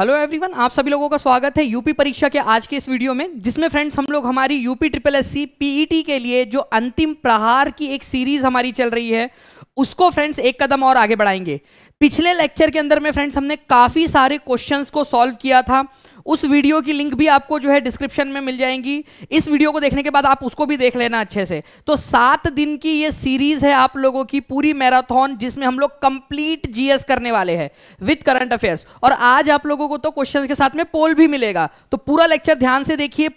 Hello everyone आप सभी लोगों का स्वागत है यूपी परीक्षा के आज के इस वीडियो में जिसमें फ्रेंड्स हम लोग हमारी UP triple S C PET के लिए जो अंतिम प्रहार की एक सीरीज हमारी चल रही है उसको फ्रेंड्स एक कदम और आगे बढ़ाएंगे पिछले लेक्चर के अंदर में फ्रेंड्स हमने काफ़ी सारे क्वेश्चंस को सॉल्व किया था उस वीडियो की लिंक भी आपको जो है डिस्क्रिप्शन में मिल जाएंगी इस वीडियो को देखने के बाद आप उसको भी देख लेना अच्छे से तो सात दिन की ये सीरीज है आप लोगों की पूरी मैराथन जिसमें हम लोग कंप्लीट जीएस करने वाले हैं विद करंट अफेयर्स और आज आप लोगों को तो क्वेश्चन के साथ में पोल भी मिलेगा तो पूरा लेक्चर ध्यान से देखिए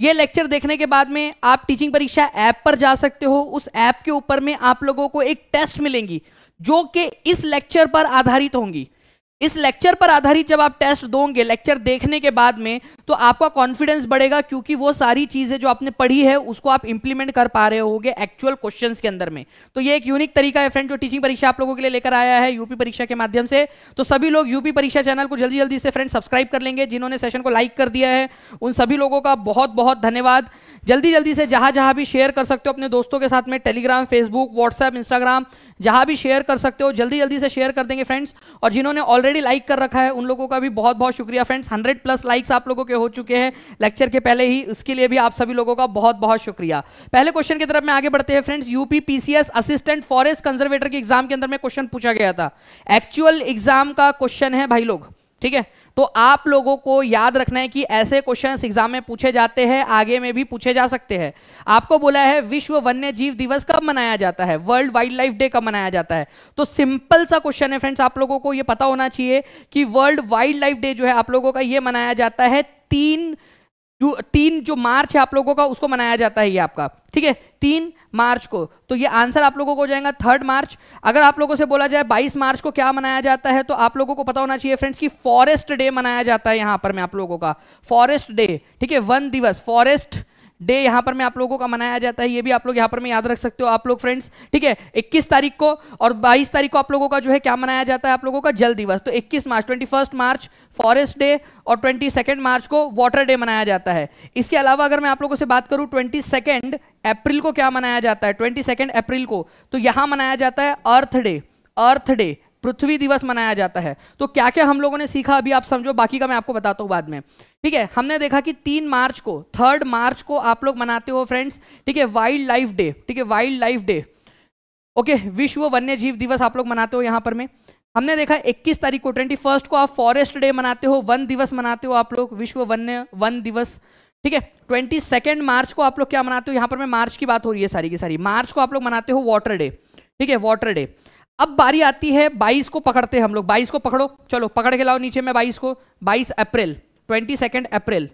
ये लेक्चर देखने के बाद में आप टीचिंग परीक्षा ऐप पर जा सकते हो उस ऐप के ऊपर में आप लोगों को एक टेस्ट मिलेंगी जो कि इस लेक्चर पर आधारित होंगी इस लेक्चर पर आधारित जब आप टेस्ट दोगे लेक्चर देखने के बाद में तो आपका कॉन्फिडेंस बढ़ेगा क्योंकि वो सारी चीजें जो आपने पढ़ी है उसको आप इंप्लीमेंट कर पा रहे होगे एक्चुअल क्वेश्चंस के अंदर में तो ये एक यूनिक तरीका है फ्रेंड जो टीचिंग परीक्षा आप लोगों के लिए लेकर आया है यूपी परीक्षा के माध्यम से तो सभी लोग यूपी परीक्षा चैनल को जल्दी जल्दी से फ्रेंड सब्सक्राइब कर लेंगे जिन्होंने सेशन को लाइक कर दिया है उन सभी लोगों का बहुत बहुत धन्यवाद जल्दी जल्दी से जहां जहां भी शेयर कर सकते हो अपने दोस्तों के साथ में टेलीग्राम फेसबुक व्हाट्सएप इंस्टाग्राम जहां भी शेयर कर सकते हो जल्दी जल्दी से शेयर कर देंगे फ्रेंड्स और जिन्होंने ऑलरेडी लाइक कर रखा है उन लोगों का भी बहुत बहुत शुक्रिया फ्रेंड्स हंड्रेड प्लस लाइक्स आप लोगों के हो चुके हैं लेक्चर के पहले ही उसके लिए भी आप सभी लोगों का बहुत बहुत शुक्रिया पहले क्वेश्चन की तरफ में आगे बढ़ते हैं friends UP PCS assistant forest conservator के एग्जाम के अंदर में क्वेश्चन पूछा गया था एक्चुअल एग्जाम का क्वेश्चन है भाई लोग ठीक है तो आप लोगों को याद रखना है कि ऐसे क्वेश्चंस एग्जाम में पूछे जाते हैं आगे में भी पूछे जा सकते हैं आपको बोला है विश्व वन्य जीव दिवस कब मनाया जाता है वर्ल्ड वाइल्ड लाइफ डे कब मनाया जाता है तो सिंपल सा क्वेश्चन है फ्रेंड्स आप लोगों को यह पता होना चाहिए कि वर्ल्ड वाइल्ड लाइफ डे जो है आप लोगों का यह मनाया जाता है तीन जो तीन जो मार्च है आप लोगों का उसको मनाया जाता है ये आपका ठीक है तीन मार्च को तो ये आंसर आप लोगों को हो जाएगा थर्ड मार्च अगर आप लोगों से बोला जाए बाईस मार्च को क्या मनाया जाता है तो आप लोगों को पता होना चाहिए फ्रेंड्स कि फॉरेस्ट डे मनाया जाता है यहां पर मैं आप लोगों का फॉरेस्ट डे ठीक है वन दिवस फॉरेस्ट डे यहां पर मैं आप लोगों का मनाया जाता है ये भी आप लोग यहां पर मैं याद रख सकते हो आप लोग फ्रेंड्स ठीक है 21 तारीख को और 22 तारीख को आप लोगों का जो है क्या मनाया जाता है आप लोगों का जल दिवस तो 21 मार्च 21 मार्च फॉरेस्ट डे और 22 मार्च को वाटर डे मनाया जाता है इसके अलावा अगर मैं आप लोगों से बात करूं ट्वेंटी अप्रैल को क्या मनाया जाता है ट्वेंटी अप्रैल को तो यहां मनाया जाता है अर्थ डे अर्थ डे पृथ्वी दिवस मनाया जाता है तो क्या क्या हम लोगों ने सीखा अभी आप समझो बाकी का मैं आपको बताता हूँ बाद में ठीक है हमने देखा कि तीन मार्च को थर्ड मार्च को आप लोग मनाते हो फ्रेंड्स ठीक है वाइल्ड लाइफ डे ठीक है वाइल्ड लाइफ डे ओके विश्व वन्य जीव दिवस आप लोग मनाते हो यहाँ पर में हमने देखा 21 तारीख को 21 को आप फॉरेस्ट डे मनाते हो वन दिवस मनाते हो आप लोग विश्व वन्य वन दिवस ठीक है ट्वेंटी सेकेंड मार्च को आप लोग क्या मनाते हो यहाँ पर मैं मार्च की बात हो रही है सारी की सारी मार्च को आप लोग मनाते हो वाटर डे ठीक है वाटर डे अब बारी आती है 22 को पकड़ते हैं हम लोग 22 को पकड़ो चलो पकड़ के लाओ नीचे में 22 को 22 अप्रैल 22 अप्रैल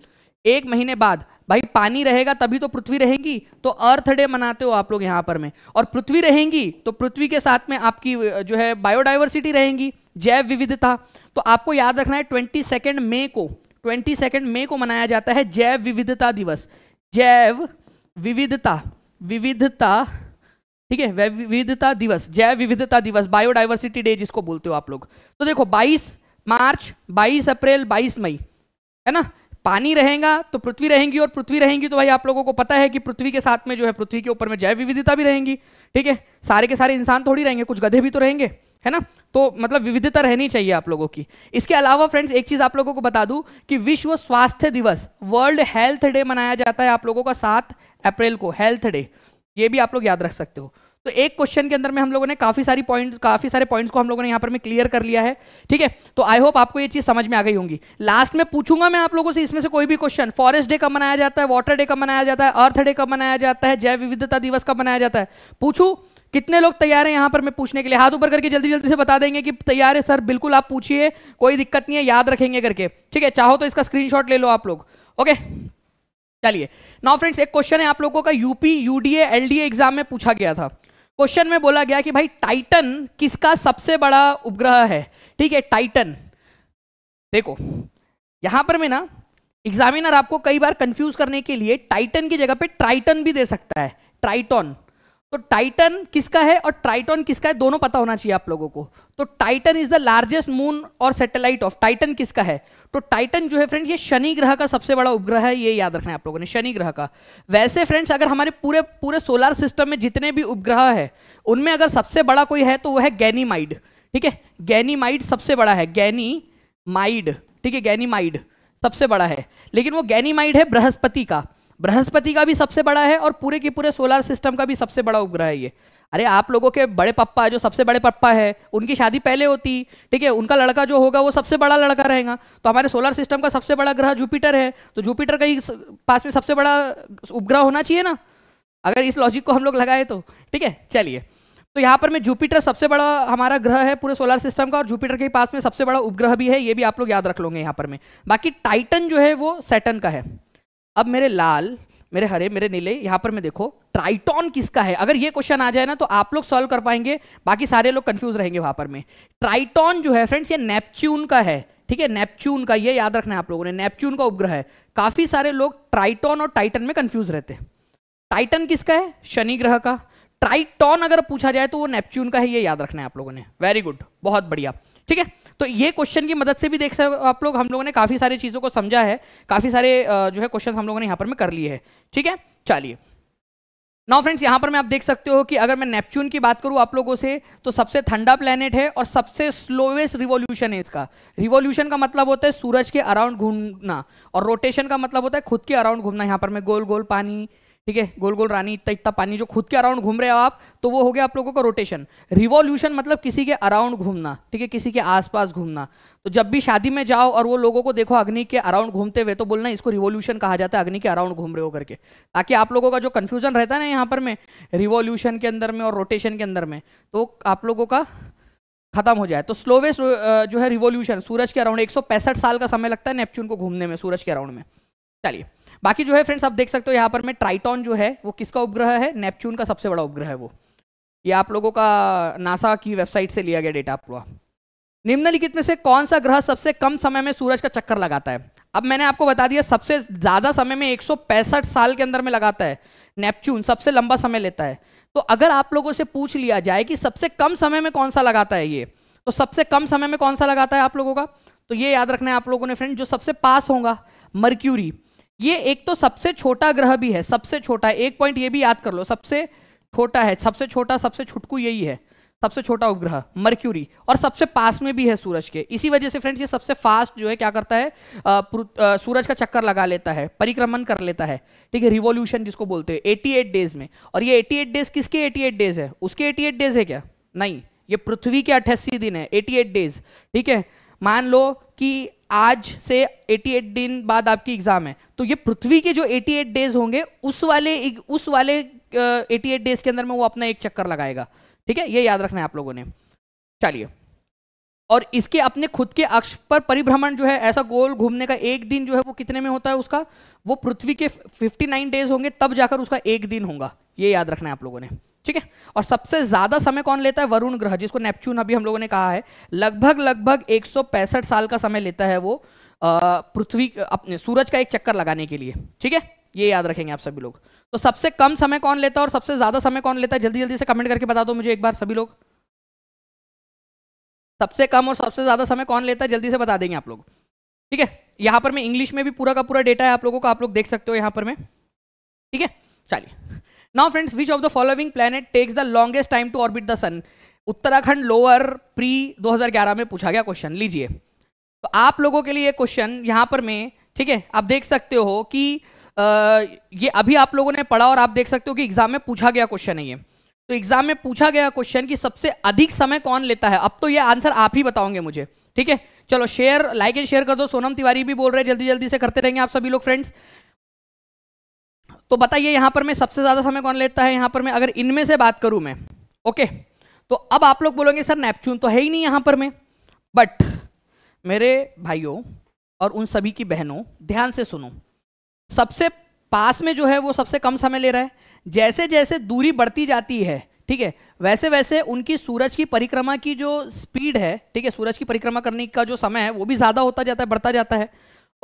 एक महीने बाद भाई पानी रहेगा तभी तो पृथ्वी रहेगी तो अर्थ डे मनाते हो आप लोग यहां पर में और पृथ्वी रहेंगी तो पृथ्वी के साथ में आपकी जो है बायोडाइवर्सिटी रहेगी जैव विविधता तो आपको याद रखना है ट्वेंटी सेकेंड मई को ट्वेंटी सेकेंड मई को मनाया जाता है जैव विविधता दिवस जैव विविधता विविधता ठीक है विविधता दिवस जैव विविधता दिवस बायोडाइवर्सिटी डे जिसको बोलते हो आप लोग तो देखो 22 मार्च 22 अप्रैल 22 मई है ना पानी रहेगा तो पृथ्वी रहेगी और पृथ्वी रहेगी तो भाई आप लोगों को पता है कि पृथ्वी के साथ में जो है पृथ्वी के ऊपर में जैव विविधता भी रहेंगी ठीक है सारे के सारे इंसान थोड़ी रहेंगे कुछ गधे भी तो रहेंगे है ना तो मतलब विविधता रहनी चाहिए आप लोगों की इसके अलावा फ्रेंड्स एक चीज आप लोगों को बता दूं कि विश्व स्वास्थ्य दिवस वर्ल्ड हेल्थ डे मनाया जाता है आप लोगों का सात अप्रैल को हेल्थ डे ये भी आप लोग याद रख सकते हो तो एक क्वेश्चन के अंदर में हम लोगों ने काफी सारी पॉइंट काफी सारे पॉइंट्स को हम लोगों ने यहां पर में क्लियर कर लिया है ठीक है तो आई होप आपको ये चीज समझ में आ गई होंगी लास्ट में पूछूंगा मैं आप लोगों से इसमें से कोई भी क्वेश्चन फॉरेस्ट डे कब मनाया जाता है वाटर डे कब मनाया जाता है अर्थ डे कब मनाया जाता है जैव विविधता दिवस कब मनाया जाता है पूछू कितने लोग तैयार हैं यहां पर मैं पूछने के लिए हाथ ऊपर करके जल्दी जल्दी से बता देंगे कि तैयार है सर बिल्कुल आप पूछिए कोई दिक्कत नहीं है याद रखेंगे करके ठीक है चाहो तो इसका स्क्रीनशॉट ले लो आप लोग ओके चलिए नाउ फ्रेंड्स एक क्वेश्चन है आप लोगों का यूपी यूडीए एलडीए एग्जाम में पूछा गया था क्वेश्चन में बोला गया कि भाई टाइटन किसका सबसे बड़ा उपग्रह है ठीक है टाइटन देखो यहां पर मैं ना एग्जामिनर आपको कई बार कंफ्यूज करने के लिए टाइटन की जगह पे ट्राइटन भी दे सकता है ट्राइटॉन तो टाइटन किसका है और ट्राइटन किसका है दोनों पता होना चाहिए आप लोगों को तो Titan is the largest moon और सैटेलाइट ऑफ टाइटन किसका है तो टाइटन जो है फ्रेंड ये शनि ग्रह का सबसे बड़ा उपग्रह है ये याद रखना है आप लोगों ने शनि ग्रह का वैसे फ्रेंड्स अगर हमारे पूरे पूरे सोलर सिस्टम में जितने भी उपग्रह है उनमें अगर सबसे बड़ा कोई है तो वह है गैनीमाइड ठीक है गैनीमाइड सबसे बड़ा है गैनीमाइड ठीक है गैनीमाइड सबसे बड़ा है लेकिन वो गैनीमाइड है बृहस्पति का बृहस्पति का भी सबसे बड़ा है और पूरे के पूरे सोलर सिस्टम का भी सबसे बड़ा उपग्रह है ये अरे आप लोगों के बड़े पप्पा जो सबसे बड़े पप्पा है उनकी शादी पहले होती ठीक है उनका लड़का जो होगा वो सबसे बड़ा लड़का रहेगा तो हमारे सोलर सिस्टम का सबसे बड़ा ग्रह जुपिटर है तो जुपिटर का ही पास में सबसे बड़ा उपग्रह होना चाहिए ना अगर इस लॉजिक को हम लोग लगाए तो ठीक है चलिए तो यहाँ पर मैं जुपिटर सबसे बड़ा हमारा ग्रह है पूरे सोलर सिस्टम का और जुपिटर के पास में सबसे बड़ा उपग्रह भी है ये भी आप लोग याद रख लोगे यहाँ पर मैं बाकी टाइटन जो है वो सेटन का है अब मेरे लाल मेरे हरे मेरे नीले यहां पर मैं देखो ट्राइटॉन किसका है अगर ये क्वेश्चन आ जाए ना तो आप लोग सॉल्व कर पाएंगे बाकी सारे लोग कंफ्यूज रहेंगे वहां पर में ट्राइटॉन जो है फ्रेंड्स ये नेपच्यून का है ठीक है नेपच्यून का ये याद रखना है आप लोगों ने नेपच्यून का उपग्रह है काफी सारे लोग ट्राइटॉन और टाइटन में कंफ्यूज रहते हैं टाइटन किसका है शनि ग्रह का ट्राइटॉन अगर पूछा जाए तो वो नेपच्यून का है ये याद रखना है आप लोगों ने वेरी गुड बहुत बढ़िया ठीक है तो ये क्वेश्चन की मदद से भी देख सकते आप लोग हम लोगों ने काफ़ी सारी चीज़ों को समझा है काफ़ी सारे जो है क्वेश्चन हम लोगों ने यहां पर में कर लिए है ठीक है चलिए नाउ फ्रेंड्स यहां पर मैं आप देख सकते हो कि अगर मैं नेपच्यून की बात करूं आप लोगों से तो सबसे ठंडा प्लेनेट है और सबसे स्लोवेस्ट रिवोल्यूशन है इसका रिवोल्यूशन का मतलब होता है सूरज के अराउंड घूमना और रोटेशन का मतलब होता है खुद के अराउंड घूमना यहां पर मैं गोल गोल पानी ठीक है गोल गोल रानी इतना इतना पानी जो खुद के अराउंड घूम रहे हो आप तो वो हो गया आप लोगों का रोटेशन रिवॉल्यूशन मतलब किसी के अराउंड घूमना ठीक है किसी के आसपास घूमना तो जब भी शादी में जाओ और वो लोगों को देखो अग्नि के अराउंड घूमते हुए तो बोलना इसको रिवॉल्यूशन कहा जाता है अग्नि के अराउंड घूम रहे हो करके ताकि आप लोगों का जो कन्फ्यूजन रहता है ना यहाँ पर में रिवॉल्यूशन के अंदर में और रोटेशन के अंदर में तो आप लोगों का खत्म हो जाए तो स्लोवेस्ट जो है रिवॉल्यूशन सूरज के अराउंड एक साल का समय लगता है नेपच्यून को घूमने में सूरज के अराउंड में चलिए बाकी जो है फ्रेंड्स आप देख सकते हो यहाँ पर मैं ट्राइटॉन जो है वो किसका उपग्रह है नेपच्यून का सबसे बड़ा उपग्रह है वो ये आप लोगों का नासा की वेबसाइट से लिया गया डेटा आपको निम्नलिखित में से कौन सा ग्रह सबसे कम समय में सूरज का चक्कर लगाता है अब मैंने आपको बता दिया सबसे ज़्यादा समय में एक साल के अंदर में लगाता है नेपच्यून सबसे लंबा समय लेता है तो अगर आप लोगों से पूछ लिया जाए कि सबसे कम समय में कौन सा लगाता है ये तो सबसे कम समय में कौन सा लगाता है आप लोगों का तो ये याद रखना है आप लोगों ने फ्रेंड जो सबसे पास होगा मर्क्यूरी ये एक तो सबसे छोटा ग्रह भी है सबसे छोटा एक पॉइंट ये भी याद कर लो सबसे छोटा है सबसे छोटा सबसे छुटकू यही है सबसे छोटा उपग्रह मर्क्यूरी और सबसे पास में भी है सूरज के इसी वजह से फ्रेंड्स ये सबसे फास्ट जो है क्या करता है आ, आ, सूरज का चक्कर लगा लेता है परिक्रमण कर लेता है ठीक है रिवोल्यूशन जिसको बोलते हैं 88 डेज में और ये 88 डेज किसके 88 डेज है उसके 88 डेज है क्या नहीं ये पृथ्वी के अट्ठासी दिन है एट डेज ठीक है मान लो कि आज से 88 दिन बाद आपकी एग्जाम है तो ये पृथ्वी के जो 88 डेज होंगे उस वाले उस वाले 88 डेज के अंदर में वो अपना एक चक्कर लगाएगा ठीक है ये याद रखना है आप लोगों ने चलिए और इसके अपने खुद के अक्ष पर परिभ्रमण जो है ऐसा गोल घूमने का एक दिन जो है वो कितने में होता है उसका वो पृथ्वी के 59 डेज होंगे तब जाकर उसका एक दिन होगा ये याद रखना है आप लोगों ने ठीक है और सबसे ज्यादा समय कौन लेता है वरुण ग्रह जिसको नेपच्यून अभी हम लोगों ने कहा है लगभग लगभग एक साल का समय लेता है वो पृथ्वी अपने सूरज का एक चक्कर लगाने के लिए ठीक है ये याद रखेंगे आप सभी लोग तो सबसे कम समय कौन लेता है और सबसे ज्यादा समय कौन लेता है जल्दी जल्दी से कमेंट करके बता दो मुझे एक बार सभी लोग सबसे कम और सबसे ज्यादा समय कौन लेता है जल्दी से बता देंगे आप लोग ठीक है यहां पर मैं इंग्लिश में भी पूरा का पूरा डेटा है आप लोगों का आप लोग देख सकते हो यहां पर मैं ठीक है चलिए now friends which of the following planet takes the longest time to orbit the sun Uttarakhand lower pre 2011 में पूछा गया क्वेश्चन लीजिए तो आप लोगों के लिए ये क्वेश्चन यहाँ पर मैं ठीक है आप देख सकते हो कि आ, ये अभी आप लोगों ने पढ़ा और आप देख सकते हो कि एग्जाम में पूछा गया क्वेश्चन है ये तो एग्जाम में पूछा गया क्वेश्चन कि सबसे अधिक समय कौन लेता है अब तो ये आंसर आप ही बताओगे मुझे ठीक है चलो शेयर लाइक एंड शेयर कर दो सोनम तिवारी भी बोल रहे हैं जल्दी जल्दी से करते रहेंगे आप सभी लोग फ्रेंड्स तो बताइए यहां पर मैं सबसे ज़्यादा समय कौन लेता है यहां पर मैं अगर इनमें से बात करूं मैं ओके तो अब आप लोग बोलोगे सर नेपच्यून तो है ही नहीं यहां पर मैं बट मेरे भाइयों और उन सभी की बहनों ध्यान से सुनो सबसे पास में जो है वो सबसे कम समय ले रहा है जैसे जैसे दूरी बढ़ती जाती है ठीक है वैसे वैसे उनकी सूरज की परिक्रमा की जो स्पीड है ठीक है सूरज की परिक्रमा करने का जो समय है वो भी ज़्यादा होता जाता है बढ़ता जाता है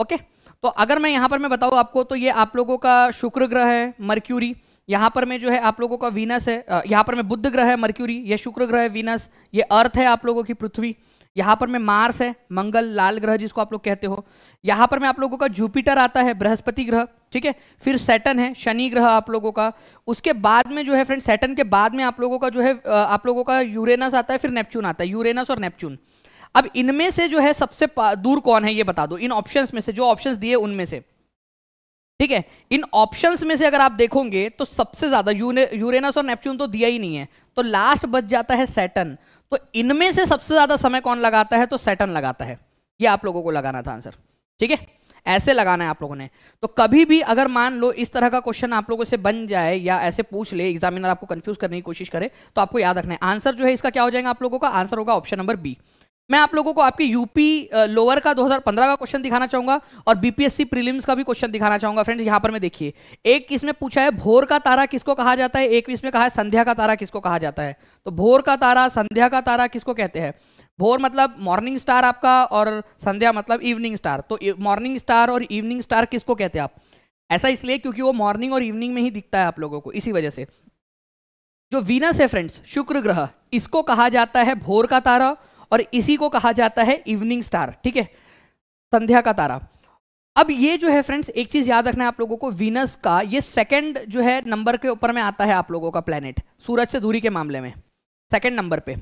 ओके okay? तो अगर मैं यहां पर मैं बताऊँ आपको तो ये आप लोगों का शुक्र ग्रह है मर्क्यूरी यहां पर मैं जो है आप लोगों का वीनस है यहां पर मैं बुद्ध ग्रह है मर्क्यूरी ये शुक्र ग्रह है वीनस ये अर्थ है आप लोगों की पृथ्वी यहाँ पर मैं मार्स है मंगल लाल ग्रह जिसको आप लोग कहते हो यहाँ पर मैं आप लोगों का जुपिटर आता है बृहस्पति ग्रह ठीक है फिर सैटन है शनि ग्रह आप लोगों का उसके बाद में जो है फ्रेंड सैटन के बाद में आप लोगों का जो है आप लोगों का यूरेनस आता है फिर नेपच्यून आता है यूरेनस और नेपच्यून अब इनमें से जो है सबसे दूर कौन है ये बता दो इन ऑप्शंस में से जो ऑप्शंस दिए उनमें से ठीक है इन ऑप्शंस में से अगर आप देखोगे तो सबसे ज्यादा यूरेनस और नेपच्यून तो दिया ही नहीं है तो लास्ट बच जाता है सैटन तो इनमें से सबसे ज्यादा समय कौन लगाता है तो सैटन लगाता है ये आप लोगों को लगाना था आंसर ठीक है ऐसे लगाना है आप लोगों ने तो कभी भी अगर मान लो इस तरह का क्वेश्चन आप लोगों से बन जाए या ऐसे पूछ ले एग्जामिनर आपको कंफ्यूज करने की कोशिश करे तो आपको याद रखना है आंसर जो है इसका क्या हो जाएगा आप लोगों का आंसर होगा ऑप्शन नंबर बी मैं आप लोगों को आपके यूपी लोअर का 2015 का क्वेश्चन दिखाना चाहूंगा और बीपीएससी प्रीलिम्स का भी क्वेश्चन दिखाना चाहूंगा फ्रेंड्स यहां पर मैं देखिए एक इसमें पूछा है भोर का तारा किसको कहा जाता है एक इसमें कहा है संध्या का तारा किसको कहा जाता है तो भोर का तारा संध्या का तारा किसको कहते हैं भोर मतलब मॉर्निंग स्टार आपका और संध्या मतलब इवनिंग स्टार तो मॉर्निंग स्टार और इवनिंग स्टार किसको कहते हैं आप ऐसा इसलिए क्योंकि वो मॉर्निंग और इवनिंग में ही दिखता है आप लोगों को इसी वजह से जो वीनस है फ्रेंड्स शुक्र ग्रह इसको कहा जाता है भोर का तारा और इसी को कहा जाता है इवनिंग स्टार ठीक है संध्या का तारा अब ये जो है फ्रेंड्स एक चीज याद रखना है आप लोगों को वीनस का ये सेकंड जो है नंबर के ऊपर में आता है आप लोगों का प्लेनेट सूरज से दूरी के मामले में सेकंड नंबर पे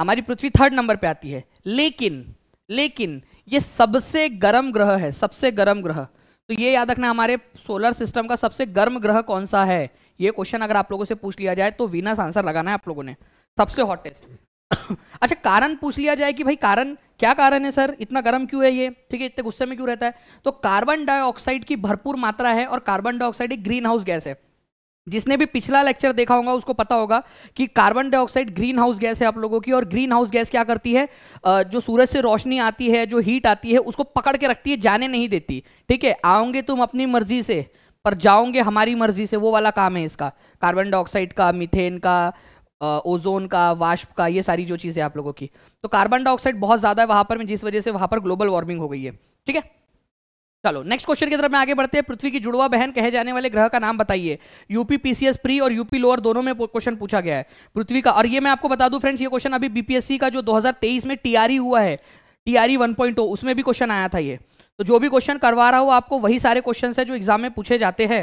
हमारी पृथ्वी थर्ड नंबर पे आती है लेकिन लेकिन ये सबसे गर्म ग्रह है सबसे गर्म ग्रह तो ये याद रखना हमारे सोलर सिस्टम का सबसे गर्म ग्रह कौन सा है ये क्वेश्चन अगर आप लोगों से पूछ लिया जाए तो वीनस आंसर लगाना है आप लोगों ने सबसे हॉटेस्ट अच्छा कारण पूछ लिया जाए कि भाई कारण क्या कारण है सर इतना गर्म क्यों है ये ठीक है इतने गुस्से में क्यों रहता है तो कार्बन डाइऑक्साइड की भरपूर मात्रा है और कार्बन डाइऑक्साइड एक ग्रीन हाउस गैस है जिसने भी पिछला लेक्चर देखा होगा उसको पता होगा कि carbon dioxide greenhouse gas है आप लोगों की और ग्रीन हाउस गैस क्या करती है जो सूरज से रोशनी आती है जो हीट आती है उसको पकड़ के रखती है जाने नहीं देती ठीक है आओगे तुम अपनी मर्जी से पर जाओगे हमारी मर्जी से वो वाला काम है इसका कार्बन डाइऑक्साइड का मिथेन का ओजोन का वाष्प का ये सारी जो चीज़ें आप लोगों की तो कार्बन डाइऑक्साइड बहुत ज़्यादा है वहाँ पर जिस वजह से वहाँ पर ग्लोबल वार्मिंग हो गई है ठीक है चलो नेक्स्ट क्वेश्चन की तरफ मैं आगे बढ़ते हैं पृथ्वी की जुड़वा बहन कहे जाने वाले ग्रह का नाम बताइए यूपी पीसीएस प्री और यूपी लोअर दोनों में क्वेश्चन पूछा गया है पृथ्वी का और ये मैं आपको बता दूं फ्रेंड्स ये क्वेश्चन अभी बीपीएससी का जो 2023 में टीआरई e हुआ है e टीआरई 1.0 उसमें भी क्वेश्चन आया था ये तो जो भी क्वेश्चन करवा रहा हूँ आपको वही सारे क्वेश्चन है जो एग्जाम में पूछे जाते हैं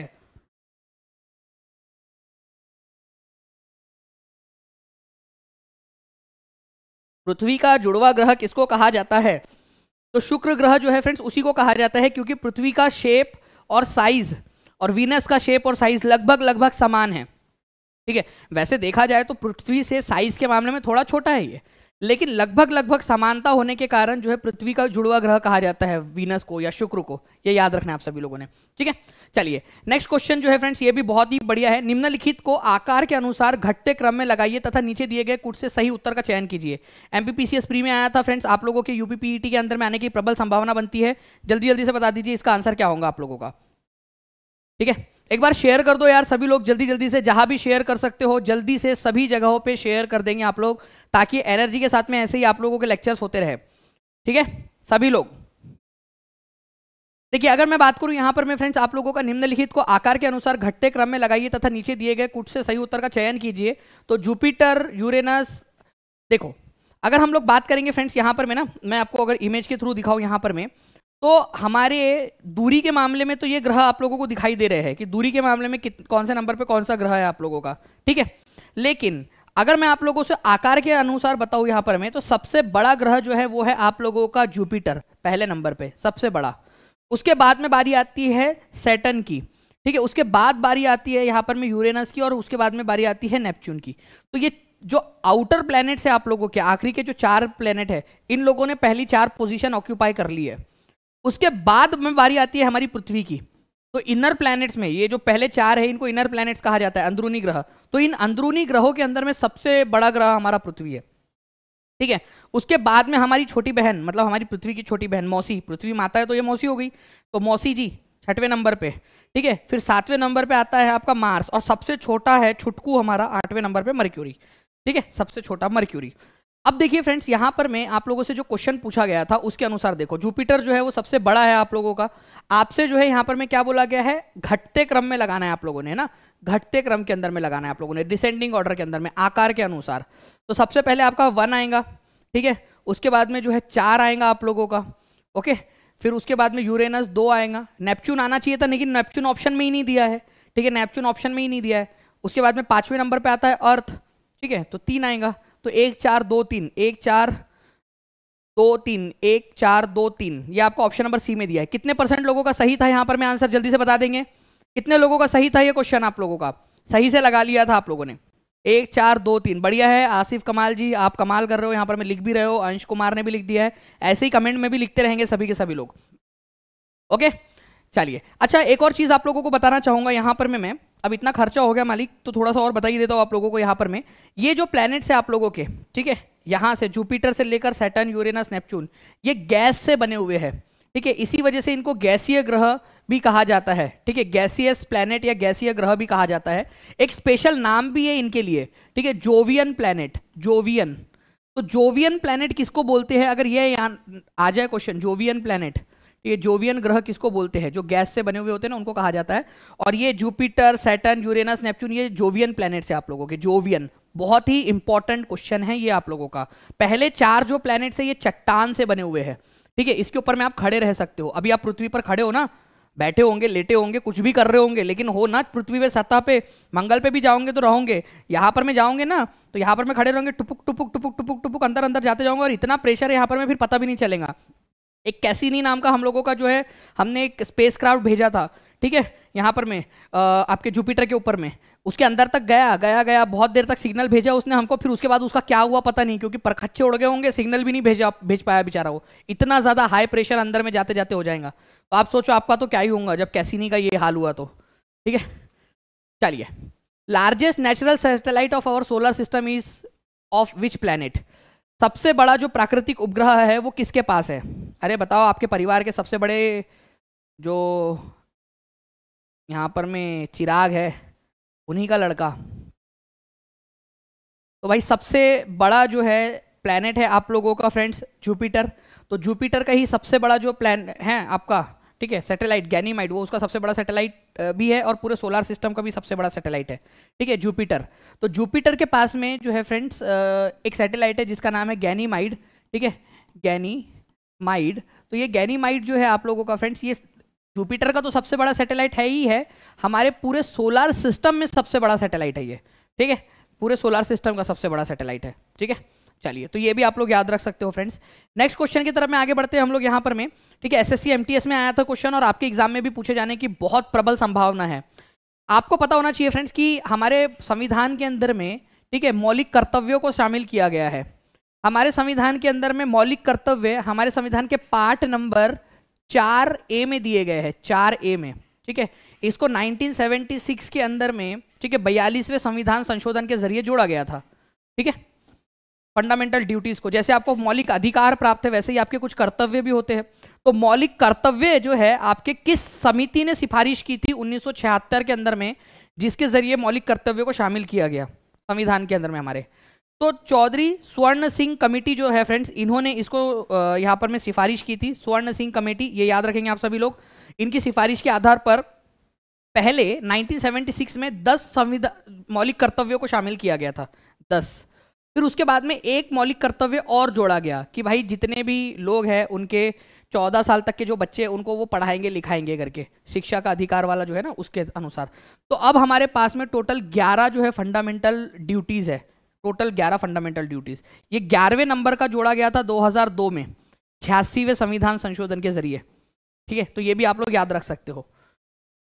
पृथ्वी का जुड़वा ग्रह किसको कहा जाता है तो शुक्र ग्रह जो है फ्रेंड्स उसी को कहा जाता है क्योंकि पृथ्वी का शेप और साइज और वीनस का शेप और साइज लगभग लगभग समान है ठीक है वैसे देखा जाए तो पृथ्वी से साइज के मामले में थोड़ा छोटा है ये लेकिन लगभग लगभग समानता होने के कारण जो है पृथ्वी का जुड़वा ग्रह कहा जाता है वीनस को या शुक्र को ये याद रखना आप सभी लोगों ने ठीक है चलिए नेक्स्ट क्वेश्चन जो है फ्रेंड्स ये भी बहुत ही बढ़िया है निम्नलिखित को आकार के अनुसार घटते क्रम में लगाइए तथा नीचे दिए गए कुट से सही उत्तर का चयन कीजिए एमपीपीसीएस प्री में आया था फ्रेंड्स आप लोगों के यूपीपीईटी e के अंदर में आने की प्रबल संभावना बनती है जल्दी जल्दी से बता दीजिए इसका आंसर क्या होगा आप लोगों का ठीक है एक बार शेयर कर दो यार सभी लोग जल्दी जल्दी से जहां भी शेयर कर सकते हो जल्दी से सभी जगहों पे शेयर कर देंगे आप लोग ताकि एनर्जी के साथ में ऐसे ही आप लोगों के लेक्चर्स होते रहे ठीक है सभी लोग देखिए अगर मैं बात करूं यहां पर मैं फ्रेंड्स आप लोगों का निम्नलिखित को आकार के अनुसार घटते क्रम में लगाइए तथा नीचे दिए गए कुछ से सही उत्तर का चयन कीजिए तो जुपिटर यूरेनस देखो अगर हम लोग बात करेंगे फ्रेंड्स यहां पर मैं ना मैं आपको अगर इमेज के थ्रू दिखाऊँ यहां पर मैं तो हमारे दूरी के मामले में तो ये ग्रह आप लोगों को दिखाई दे रहे हैं कि दूरी के मामले में कौन से नंबर पे कौन सा ग्रह है आप लोगों का ठीक है लेकिन अगर मैं आप लोगों से आकार के अनुसार बताऊं यहाँ पर मैं तो सबसे बड़ा ग्रह जो है वो है आप लोगों का जुपिटर पहले नंबर पे सबसे बड़ा उसके बाद में बारी आती है सेटन की ठीक है उसके बाद बारी आती है यहाँ पर में यूरेनस की और उसके बाद में बारी आती है नेपच्यून की तो ये जो आउटर प्लैनेट्स है आप लोगों के आखिरी के जो चार प्लैनेट है इन लोगों ने पहली चार पोजीशन ऑक्यूपाई कर ली है उसके बाद में बारी आती है हमारी पृथ्वी की तो इनर प्लैनेट्स में ये जो पहले चार है इनको इनर प्लैनेट्स कहा जाता है अंदरूनी ग्रह तो इन अंदरूनी ग्रहों के अंदर में सबसे बड़ा ग्रह हमारा पृथ्वी है ठीक है उसके बाद में हमारी छोटी बहन मतलब हमारी पृथ्वी की छोटी बहन मौसी पृथ्वी माता है तो ये मौसी हो गई तो मौसी जी छठवें नंबर पे ठीक है फिर सातवें नंबर पे आता है आपका मार्स और सबसे छोटा है छुटकू हमारा आठवें नंबर पे मर्क्यूरी ठीक है सबसे छोटा मर्क्यूरी अब देखिए फ्रेंड्स यहां पर मैं आप लोगों से जो क्वेश्चन पूछा गया था उसके अनुसार देखो जुपिटर जो है वो सबसे बड़ा है आप लोगों का आपसे जो है यहां पर मैं क्या बोला गया है घटते क्रम में लगाना है आप लोगों ने ना घटते क्रम के अंदर में लगाना है आप लोगों ने डिसेंडिंग ऑर्डर के अंदर में आकार के अनुसार तो सबसे पहले आपका वन आएगा ठीक है उसके बाद में जो है चार आएगा आप लोगों का ओके फिर उसके बाद में यूरेनस दो आएगा नेपच्यून आना चाहिए था लेकिन नेपच्यून ऑप्शन में ही नहीं दिया है ठीक है नेपच्यून ऑप्शन में ही नहीं दिया है उसके बाद में पांचवें नंबर पर आता है अर्थ ठीक है तो तीन आएगा तो एक चार दो तीन एक चार दो तीन एक चार दो तीन ये आपको ऑप्शन नंबर सी में दिया है कितने परसेंट लोगों का सही था यहां पर मैं आंसर जल्दी से बता देंगे कितने लोगों का सही था ये क्वेश्चन आप लोगों का सही से लगा लिया था आप लोगों ने एक चार दो तीन बढ़िया है आसिफ कमाल जी आप कमाल कर रहे हो यहां पर मैं लिख भी रहे हो अंश कुमार ने भी लिख दिया है ऐसे ही कमेंट में भी लिखते रहेंगे सभी के सभी लोग ओके चलिए अच्छा एक और चीज़ आप लोगों को बताना चाहूंगा यहां पर मैं मैं अब इतना खर्चा हो गया मालिक तो थोड़ा सा और बताइए देता हूँ आप लोगों को यहाँ पर मैं ये जो प्लैनेट्स है आप लोगों के ठीक है यहाँ से जुपिटर से लेकर सेटन यूरेनस नेपच्यून ये गैस से बने हुए हैं ठीक है इसी वजह से इनको गैसीय ग्रह भी कहा जाता है ठीक है गैसियस प्लैनेट या गैसीय ग्रह भी कहा जाता है एक स्पेशल नाम भी है इनके लिए ठीक है जोवियन प्लैनेट जोवियन तो जोवियन प्लैनेट किसको बोलते हैं अगर ये यहाँ आ जाए क्वेश्चन जोवियन प्लैनेट ये जोवियन ग्रह किसको बोलते हैं जो गैस से बने हुए होते हैं ना उनको कहा जाता है और ये जुपिटर सैटन यूरेनस नेपच्यून ये जोवियन प्लैनेट्स से आप लोगों के जोवियन बहुत ही इंपॉर्टेंट क्वेश्चन है ये आप लोगों का पहले चार जो प्लैनेट्स है ये चट्टान से बने हुए हैं ठीक है इसके ऊपर में आप खड़े रह सकते हो अभी आप पृथ्वी पर खड़े हो ना बैठे होंगे लेटे होंगे कुछ भी कर रहे होंगे लेकिन हो ना पृथ्वी पे सतह पे मंगल पे भी जाओगे तो रहोगे यहाँ पर मैं जाऊंगे ना तो यहाँ पर मैं खड़े रहूंगे टुपुक टुपुक टुपुक टुपुक टुपुक अंदर अंदर जाते जाऊंगा और इतना प्रेशर यहाँ पर मैं फिर पता भी नहीं चलेगा एक कैसीनी नाम का हम लोगों का जो है हमने एक स्पेस क्राफ्ट भेजा था ठीक है यहाँ पर मैं आपके जुपिटर के ऊपर में उसके अंदर तक गया गया गया बहुत देर तक सिग्नल भेजा उसने हमको फिर उसके बाद उसका क्या हुआ पता नहीं क्योंकि परखच्चे उड़ गए होंगे सिग्नल भी नहीं भेजा भेज पाया बेचारा वो इतना ज़्यादा हाई प्रेशर अंदर में जाते जाते हो जाएगा तो आप सोचो आपका तो क्या ही होगा जब कैसीनी का ये हाल हुआ तो ठीक है चलिए largest natural satellite of our solar system is of which planet सबसे बड़ा जो प्राकृतिक उपग्रह है वो किसके पास है अरे बताओ आपके परिवार के सबसे बड़े जो यहाँ पर में चिराग है उन्हीं का लड़का तो भाई सबसे बड़ा जो है प्लैनेट है आप लोगों का फ्रेंड्स जुपिटर तो जुपिटर का ही सबसे बड़ा जो प्लान है आपका ठीक है सैटेलाइट गैनीमाइट वो उसका सबसे बड़ा सैटेलाइट भी है और पूरे सोलर सिस्टम का भी सबसे बड़ा सैटेलाइट है ठीक है जुपिटर तो जुपिटर के पास में जो है फ्रेंड्स एक सैटेलाइट है जिसका नाम है गैनीमाइड ठीक है गैनीमाइड तो ये गैनीमाइड जो है आप लोगों का फ्रेंड्स ये जुपिटर का तो सबसे बड़ा सैटेलाइट है ही है हमारे पूरे सोलार सिस्टम में सबसे बड़ा सैटेलाइट है ये ठीक है पूरे सोलार सिस्टम का सबसे बड़ा सैटेलाइट है ठीक है चलिए तो ये भी आप लोग याद रख सकते हो फ्रेंड्स नेक्स्ट क्वेश्चन की तरफ में आगे बढ़ते हैं हम लोग यहाँ पर में ठीक है एसएससी एमटीएस में आया था क्वेश्चन और आपके एग्जाम में भी पूछे जाने की बहुत प्रबल संभावना है आपको पता होना चाहिए फ्रेंड्स कि हमारे संविधान के अंदर में ठीक है मौलिक कर्तव्यों को शामिल किया गया है हमारे संविधान के अंदर में मौलिक कर्तव्य हमारे संविधान के पार्ट नंबर चार ए में दिए गए हैं चार ए में ठीक है इसको 1976 के अंदर में ठीक है बयालीसवें संविधान संशोधन के जरिए जोड़ा गया था ठीक है फंडामेंटल ड्यूटीज़ को जैसे आपको मौलिक अधिकार प्राप्त है वैसे ही आपके कुछ कर्तव्य भी होते हैं तो मौलिक कर्तव्य जो है आपके किस समिति ने सिफारिश की थी उन्नीस के अंदर में जिसके जरिए मौलिक कर्तव्य को शामिल किया गया संविधान के अंदर में हमारे तो चौधरी स्वर्ण सिंह कमेटी जो है फ्रेंड्स इन्होंने इसको यहाँ पर मैं सिफारिश की थी स्वर्ण सिंह कमेटी ये याद रखेंगे आप सभी लोग इनकी सिफारिश के आधार पर पहले 1976 में 10 संविधान मौलिक कर्तव्यों को शामिल किया गया था फिर उसके बाद में एक मौलिक कर्तव्य और जोड़ा गया कि भाई जितने भी लोग हैं उनके चौदह साल तक के जो बच्चे हैं उनको वो पढ़ाएंगे लिखाएंगे करके शिक्षा का अधिकार वाला जो है ना उसके अनुसार तो अब हमारे पास में टोटल ग्यारह जो है फंडामेंटल ड्यूटीज़ है टोटल ग्यारह फंडामेंटल ड्यूटीज़ ये ग्यारहवें नंबर का जोड़ा गया था 2002 में छियासीवें संविधान संशोधन के जरिए ठीक है तो ये भी आप लोग याद रख सकते हो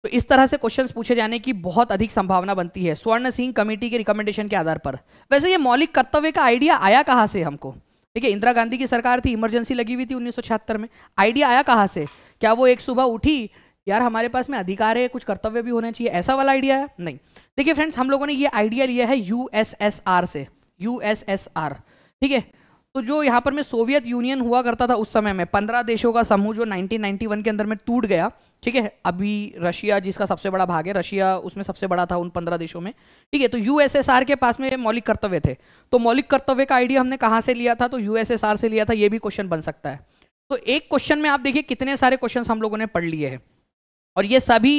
तो इस तरह से क्वेश्चंस पूछे जाने की बहुत अधिक संभावना बनती है स्वर्ण सिंह कमेटी के रिकमेंडेशन के आधार पर वैसे ये मौलिक कर्तव्य का आइडिया आया कहाँ से हमको ठीक है इंदिरा गांधी की सरकार थी इमरजेंसी लगी हुई थी उन्नीस में आइडिया आया कहाँ से क्या वो एक सुबह उठी यार हमारे पास में अधिकार है कुछ कर्तव्य भी होने चाहिए ऐसा वाला आइडिया है नहीं देखिए फ्रेंड्स हम लोगों ने ये आइडिया लिया है यूएसएसआर से यूएसएसआर ठीक है तो जो यहाँ पर मैं सोवियत यूनियन हुआ करता था उस समय में पंद्रह देशों का समूह जो 1991 के अंदर में टूट गया ठीक है अभी रशिया जिसका सबसे बड़ा भाग है रशिया उसमें सबसे बड़ा था उन पंद्रह देशों में ठीक है तो यूएसएसआर के पास में मौलिक कर्तव्य थे तो मौलिक कर्तव्य का आइडिया हमने कहाँ से लिया था तो यूएसएसआर से लिया था ये भी क्वेश्चन बन सकता है तो एक क्वेश्चन में आप देखिए कितने सारे क्वेश्चन हम लोगों ने पढ़ लिए हैं और ये सभी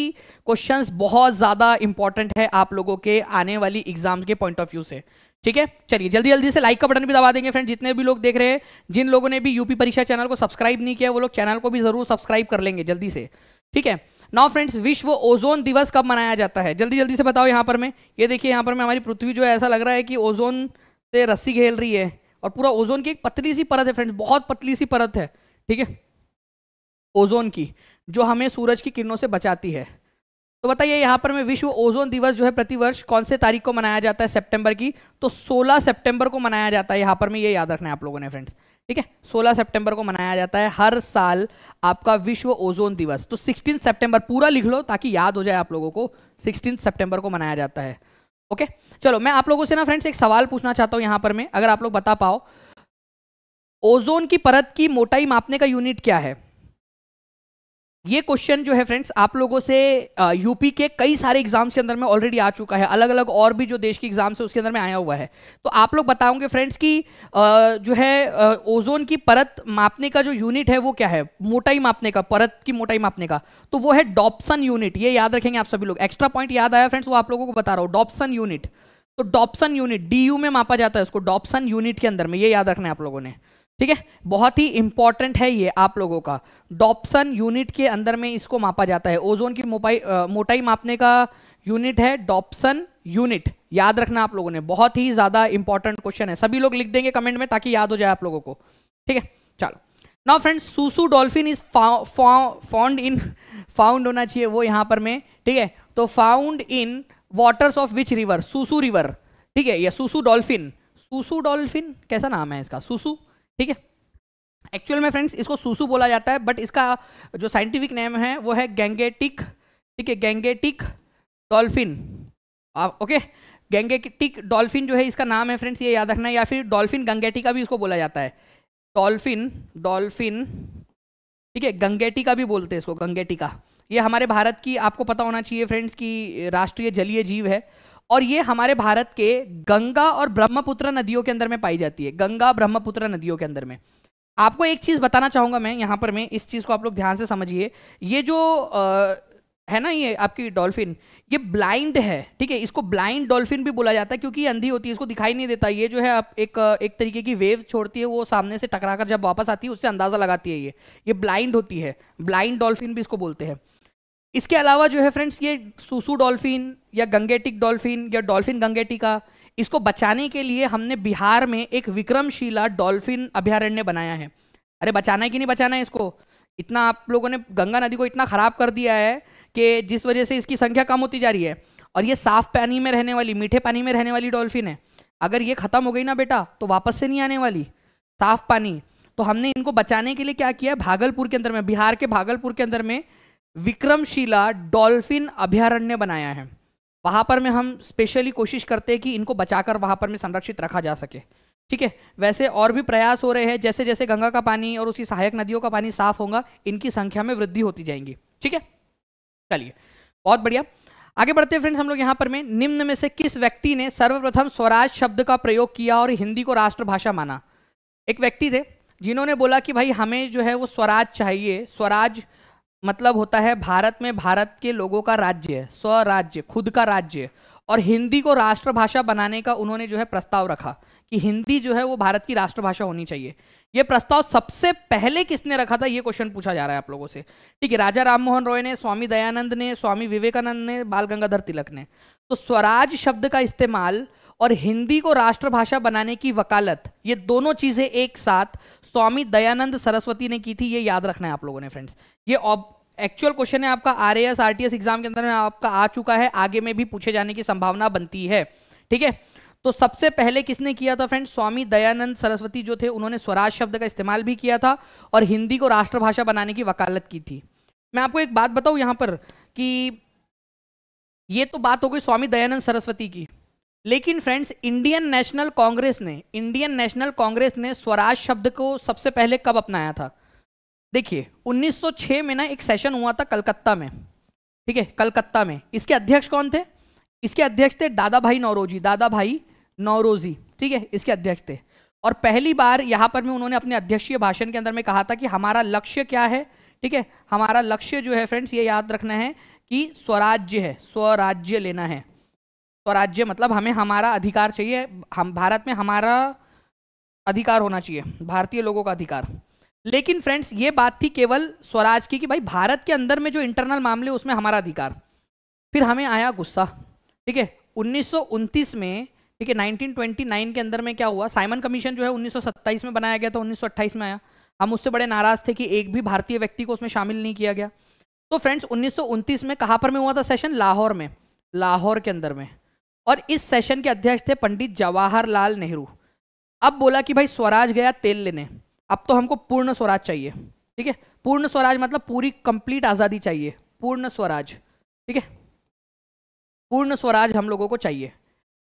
क्वेश्चंस बहुत ज़्यादा इंपॉर्टेंट है आप लोगों के आने वाली एग्जाम के पॉइंट ऑफ व्यू से ठीक है चलिए जल्दी जल्दी से लाइक का बटन भी दबा देंगे फ्रेंड जितने भी लोग देख रहे हैं जिन लोगों ने भी यूपी परीक्षा चैनल को सब्सक्राइब नहीं किया वो लोग चैनल को भी जरूर सब्सक्राइब कर लेंगे जल्दी से ठीक है नाउ फ्रेंड्स विश्व ओजोन दिवस कब मनाया जाता है जल्दी जल्दी से बताओ यहाँ पर मैं ये देखिए यहाँ पर मैं हमारी पृथ्वी जो है ऐसा लग रहा है कि ओजोन से रस्सी घेल रही है और पूरा ओजोन की एक पतली सी परत है फ्रेंड्स बहुत पतली सी परत है ठीक है ओजोन की जो हमें सूरज की किरणों से बचाती है तो बताइए यहाँ पर मैं विश्व ओजोन दिवस जो है प्रतिवर्ष कौन से तारीख को मनाया जाता है सितंबर की तो 16 सितंबर को मनाया जाता है यहाँ पर मैं ये याद रखना है आप लोगों ने फ्रेंड्स ठीक है 16 सितंबर को मनाया जाता है हर साल आपका विश्व ओजोन दिवस तो 16 सितंबर पूरा लिख लो ताकि याद हो जाए आप लोगों को सिक्सटीन सेप्टेंबर को मनाया जाता है ओके चलो मैं आप लोगों से ना फ्रेंड्स एक सवाल पूछना चाहता हूँ यहाँ पर मैं अगर आप लोग बता पाओ ओजोन की परत की मोटाई मापने का यूनिट क्या है ये क्वेश्चन जो है फ्रेंड्स आप लोगों से यूपी के कई सारे एग्जाम्स के अंदर में ऑलरेडी आ चुका है अलग अलग और भी जो देश के एग्जाम्स है उसके अंदर में आया हुआ है तो आप लोग बताओगे फ्रेंड्स कि जो है ओजोन की परत मापने का जो यूनिट है वो क्या है मोटाई मापने का परत की मोटाई मापने का तो वो है डॉप्सन यूनिट ये याद रखेंगे आप सभी लोग एक्स्ट्रा पॉइंट याद आया फ्रेंड्स वो आप लोगों को बता रहा हूँ डॉप्सन यूनिट तो डॉप्सन यूनिट डी में मापा जाता है उसको डॉप्सन यूनिट के अंदर में ये याद रखना है आप लोगों ने ठीक है बहुत ही इंपॉर्टेंट है ये आप लोगों का डॉप्सन यूनिट के अंदर में इसको मापा जाता है ओजोन की मोपाई मोटाई मापने का यूनिट है डॉप्सन यूनिट याद रखना आप लोगों ने बहुत ही ज्यादा इंपॉर्टेंट क्वेश्चन है सभी लोग लिख देंगे कमेंट में ताकि याद हो जाए आप लोगों को ठीक है चलो now friends susu dolphin is found in found होना चाहिए वो यहां पर में ठीक है तो found in waters of which river susu river ठीक है या सुसु डॉल्फिन सुसु डॉल्फिन कैसा नाम है इसका सुसु ठीक है एक्चुअल में फ्रेंड्स इसको सुसु बोला जाता है बट इसका जो साइंटिफिक नेम है वो है गैंगेटिक ठीक है Gangetic dolphin okay Gangetic dolphin जो है इसका नाम है फ्रेंड्स ये याद रखना है या फिर डॉल्फिन गंगेटी का भी इसको बोला जाता है डॉल्फिन डॉल्फिन ठीक है गंगेटी का भी बोलते हैं इसको गंगेटी का ये हमारे भारत की आपको पता होना चाहिए फ्रेंड्स की राष्ट्रीय जलीय जीव है और ये हमारे भारत के गंगा और ब्रह्मपुत्र नदियों के अंदर में पाई जाती है गंगा ब्रह्मपुत्र नदियों के अंदर में आपको एक चीज़ बताना चाहूंगा मैं यहां पर मैं इस चीज़ को आप लोग ध्यान से समझिए ये जो आ, है ना ये आपकी डॉल्फिन ये ब्लाइंड है ठीक है इसको ब्लाइंड डॉल्फिन भी बोला जाता है क्योंकि अंधी होती है इसको दिखाई नहीं देता ये जो है आप एक एक तरीके की वेव छोड़ती है वो सामने से टकरा कर जब वापस आती है उससे अंदाज़ा लगाती है ये ये ब्लाइंड होती है ब्लाइंड डॉल्फिन भी इसको बोलते हैं इसके अलावा जो है फ्रेंड्स ये सूसू डॉल्फिन या गंगेटिक डॉल्फिन या डॉल्फिन गंगेटिका इसको बचाने के लिए हमने बिहार में एक विक्रमशिला डॉल्फिन अभ्यारण्य बनाया है अरे बचाना है कि नहीं बचाना है इसको इतना आप लोगों ने गंगा नदी को इतना ख़राब कर दिया है कि जिस वजह से इसकी संख्या कम होती जा रही है और ये साफ पानी में रहने वाली मीठे पानी में रहने वाली डॉल्फिन है अगर ये ख़त्म हो गई ना बेटा तो वापस से नहीं आने वाली साफ पानी तो हमने इनको बचाने के लिए क्या किया भागलपुर के अंदर में बिहार के भागलपुर के अंदर में विक्रमशिला डॉल्फिन अभ्यारण्य बनाया है वहां पर में हम स्पेशली कोशिश करते हैं कि इनको बचाकर वहां पर में संरक्षित रखा जा सके ठीक है वैसे और भी प्रयास हो रहे हैं जैसे जैसे गंगा का पानी और उसकी सहायक नदियों का पानी साफ होगा इनकी संख्या में वृद्धि होती जाएंगी ठीक है चलिए बहुत बढ़िया आगे बढ़ते हैं फ्रेंड्स हम लोग यहाँ पर में निम्न में से किस व्यक्ति ने सर्वप्रथम स्वराज शब्द का प्रयोग किया और हिंदी को राष्ट्रभाषा माना एक व्यक्ति थे जिन्होंने बोला कि भाई हमें जो है वो स्वराज चाहिए स्वराज मतलब होता है भारत में भारत के लोगों का राज्य स्वराज्य खुद का राज्य और हिंदी को राष्ट्रभाषा बनाने का उन्होंने जो है प्रस्ताव रखा कि हिंदी जो है वो भारत की राष्ट्रभाषा होनी चाहिए ये प्रस्ताव सबसे पहले किसने रखा था ये क्वेश्चन पूछा जा रहा है आप लोगों से ठीक है राजा राममोहन रॉय ने स्वामी दयानंद ने स्वामी विवेकानंद ने बाल गंगाधर तिलक ने तो स्वराज शब्द का इस्तेमाल और हिंदी को राष्ट्रभाषा बनाने की वकालत ये दोनों चीजें एक साथ स्वामी दयानंद सरस्वती ने की थी ये याद रखना है आप लोगों ने फ्रेंड्स ये एक्चुअल क्वेश्चन है आपका R S R T S exam के अंदर आपका आ चुका है आगे में भी पूछे जाने की संभावना बनती है ठीक है तो सबसे पहले किसने किया था फ्रेंड स्वामी दयानंद सरस्वती जो थे उन्होंने स्वराज शब्द का इस्तेमाल भी किया था और हिंदी को राष्ट्रभाषा बनाने की वकालत की थी मैं आपको एक बात बताऊं यहां पर कि ये तो बात हो गई स्वामी दयानंद सरस्वती की लेकिन फ्रेंड्स इंडियन नेशनल कांग्रेस ने इंडियन नेशनल कांग्रेस ने स्वराज शब्द को सबसे पहले कब अपनाया था देखिए 1906 में ना एक सेशन हुआ था कलकत्ता में ठीक है कलकत्ता में इसके अध्यक्ष कौन थे इसके अध्यक्ष थे दादा भाई नौरोजी दादा भाई नौरोजी ठीक है इसके अध्यक्ष थे और पहली बार यहाँ पर भी उन्होंने अपने अध्यक्षीय भाषण के अंदर में कहा था कि हमारा लक्ष्य क्या है ठीक है हमारा लक्ष्य जो है फ्रेंड्स ये याद रखना है कि स्वराज्य है स्वराज्य लेना है स्वराज्य मतलब हमें हमारा अधिकार चाहिए हम भारत में हमारा अधिकार होना चाहिए भारतीय लोगों का अधिकार लेकिन फ्रेंड्स ये बात थी केवल स्वराज की कि भाई भारत के अंदर में जो इंटरनल मामले उसमें हमारा अधिकार फिर हमें आया गुस्सा ठीक है उन्नीस में ठीक है नाइनटीन के अंदर में क्या हुआ साइमन कमीशन जो है उन्नीस में बनाया गया था उन्नीस में आया हम उससे बड़े नाराज थे कि एक भी भारतीय व्यक्ति को उसमें शामिल नहीं किया गया तो फ्रेंड्स उन्नीस में कहाँ पर में हुआ था सेशन लाहौर में लाहौर के अंदर में और इस सेशन के अध्यक्ष थे पंडित जवाहरलाल नेहरू अब बोला कि भाई स्वराज गया तेल लेने अब तो हमको पूर्ण स्वराज चाहिए ठीक है पूर्ण स्वराज मतलब पूरी कंप्लीट आज़ादी चाहिए पूर्ण स्वराज ठीक है पूर्ण स्वराज हम लोगों को चाहिए